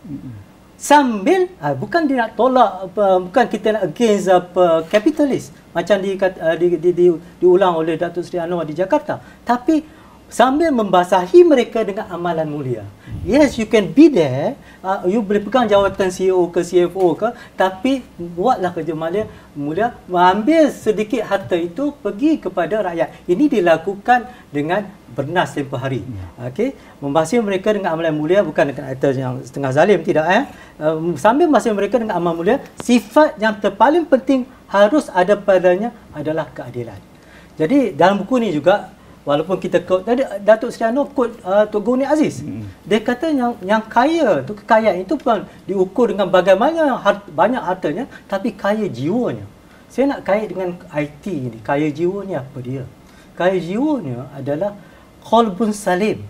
Sambil uh, bukan dia nak tolak uh, bukan kita nak against apa uh, kapitalis macam di, uh, ah, di, di, di di diulang oleh Datuk Seri Anwar di Jakarta tapi sambil membasahi mereka dengan amalan mulia. Yes, you can be there. Uh, you boleh pegang jawatan CEO ke CFO ke. Tapi buatlah kerja mulia. Mulia ambil sedikit harta itu pergi kepada rakyat. Ini dilakukan dengan bernas tempoh hari. Ya. Okay. Membasahi mereka dengan amalan mulia. Bukan dengan harta yang setengah zalim. Tidak. Eh? Uh, sambil membasahi mereka dengan amalan mulia. Sifat yang terpaling penting harus ada padanya adalah keadilan. Jadi dalam buku ni juga walaupun kita quote tadi eh, Datuk Seri Anwar quote uh, Tok Guni Aziz. Hmm. Dia kata yang yang kaya tu kekayaan itu pun diukur dengan bagaimana hart, banyak hartanya tapi kaya jiwanya. Saya nak kait dengan IT ini. Kaya jiwa ni apa dia? Kaya jiwanya adalah qalbun salim.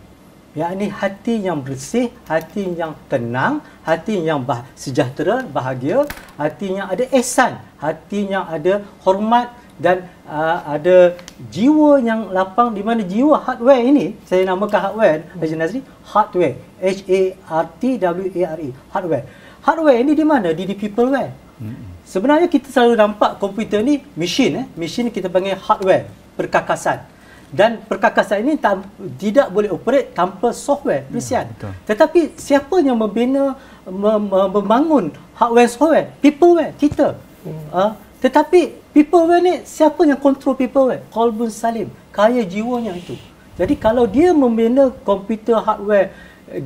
Yakni hati yang bersih, hati yang tenang, hati yang bah- sejahtera, bahagia, hati yang ada ihsan, hati yang ada hormat, dan uh, ada jiwa yang lapang di mana jiwa hardware ini saya namakan hardware hmm. Haji hmm. Nazri hardware H A R T W A R E hardware hardware ini di mana di, di peopleware hmm. sebenarnya kita selalu nampak komputer ni mesin eh mesin kita panggil hardware perkakasan dan perkakasan ini tak, tidak boleh operate tanpa software Presian. Ya, Tetapi siapa yang membina mem, membangun hardware software? people Peopleware kita. Ya. Uh, tetapi Paperwell ni siapa yang kontrol paperwell? Kolbun Salim, kaya jiwanya itu. Jadi kalau dia membina komputer hardware eh,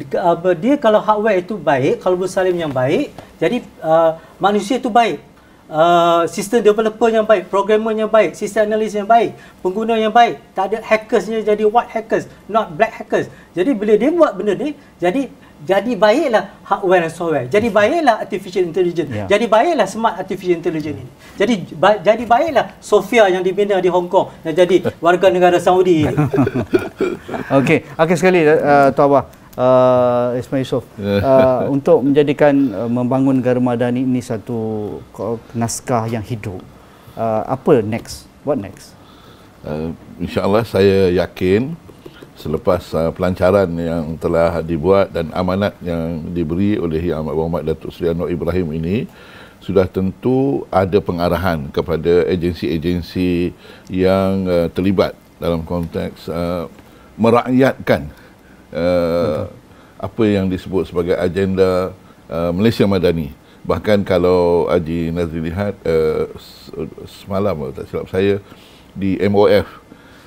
dia kalau hardware itu baik, Kolbun Salim yang baik, jadi uh, manusia itu baik. Uh, sistem developer yang baik, programmer yang baik, sistem analis yang baik, pengguna yang baik, tak ada hackersnya jadi white hackers, not black hackers. Jadi bila dia buat benda ni, jadi jadi baiklah hardware dan software. Jadi baiklah artificial intelligence. Yeah. Jadi baiklah smart artificial intelligence ini. Jadi ba- jadi baiklah Sofia yang dibina di Hong Kong dan jadi warga negara Saudi. Okey, akhir sekali uh, Tuan Abah. Uh, Ismail Yusof uh, untuk menjadikan uh, membangun negara madani ini satu naskah yang hidup uh, apa next what next uh, insyaallah saya yakin selepas uh, pelancaran yang telah dibuat dan amanat yang diberi oleh Yang Amat Berhormat Datuk Seri Anwar Ibrahim ini sudah tentu ada pengarahan kepada agensi-agensi yang uh, terlibat dalam konteks uh, merakyatkan uh, apa yang disebut sebagai agenda uh, Malaysia Madani bahkan kalau Haji Nazri lihat uh, semalam tak silap saya di MOF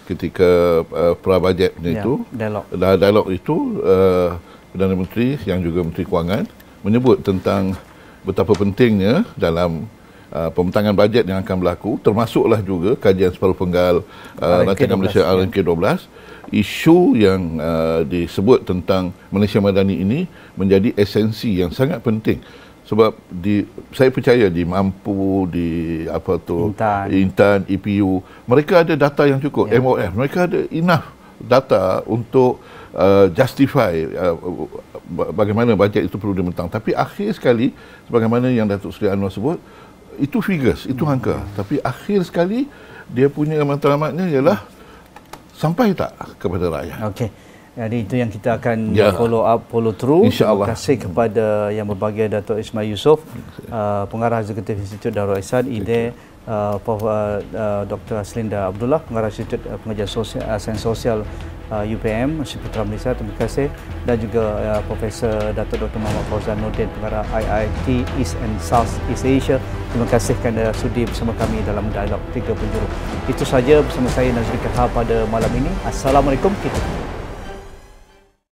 ketika uh, pra bajet ya, itu dialog. dialog itu uh, Perdana Menteri yang juga Menteri Kewangan menyebut tentang betapa pentingnya dalam uh, pemutangan bajet yang akan berlaku termasuklah juga kajian separuh penggal uh, Rancangan Malaysia RNK 12 ya. isu yang uh, disebut tentang Malaysia Madani ini menjadi esensi yang sangat penting sebab di saya percaya di mampu di apa tu intan, intan EPU mereka ada data yang cukup yeah. MOF mereka ada enough data untuk uh, justify uh, bagaimana bajet itu perlu dimentang tapi akhir sekali sebagaimana yang Datuk Seri Anwar sebut itu figures itu hmm. angka yeah. tapi akhir sekali dia punya matlamatnya ialah sampai tak kepada rakyat okey jadi itu yang kita akan ya. follow up, follow through. InsyaAllah. Terima kasih kepada yang berbahagia datuk Ismail Yusof, uh, Pengarah Eksekutif Institut Darul Ihsan, IDE, uh, Prof. Uh, uh Dr. Aslinda Abdullah, Pengarah Institut uh, Pengajian Sosial, Asen Sosial uh, UPM, uh, Siputra Malaysia, terima kasih. Dan juga uh, Profesor Dato' Dr. Muhammad Fauzan Nordin, Pengarah IIT East and South East Asia. Terima kasih kerana sudi bersama kami dalam Dialog Tiga Penjuru. Itu sahaja bersama saya Nazri Kahar pada malam ini. Assalamualaikum. Kita jumpa.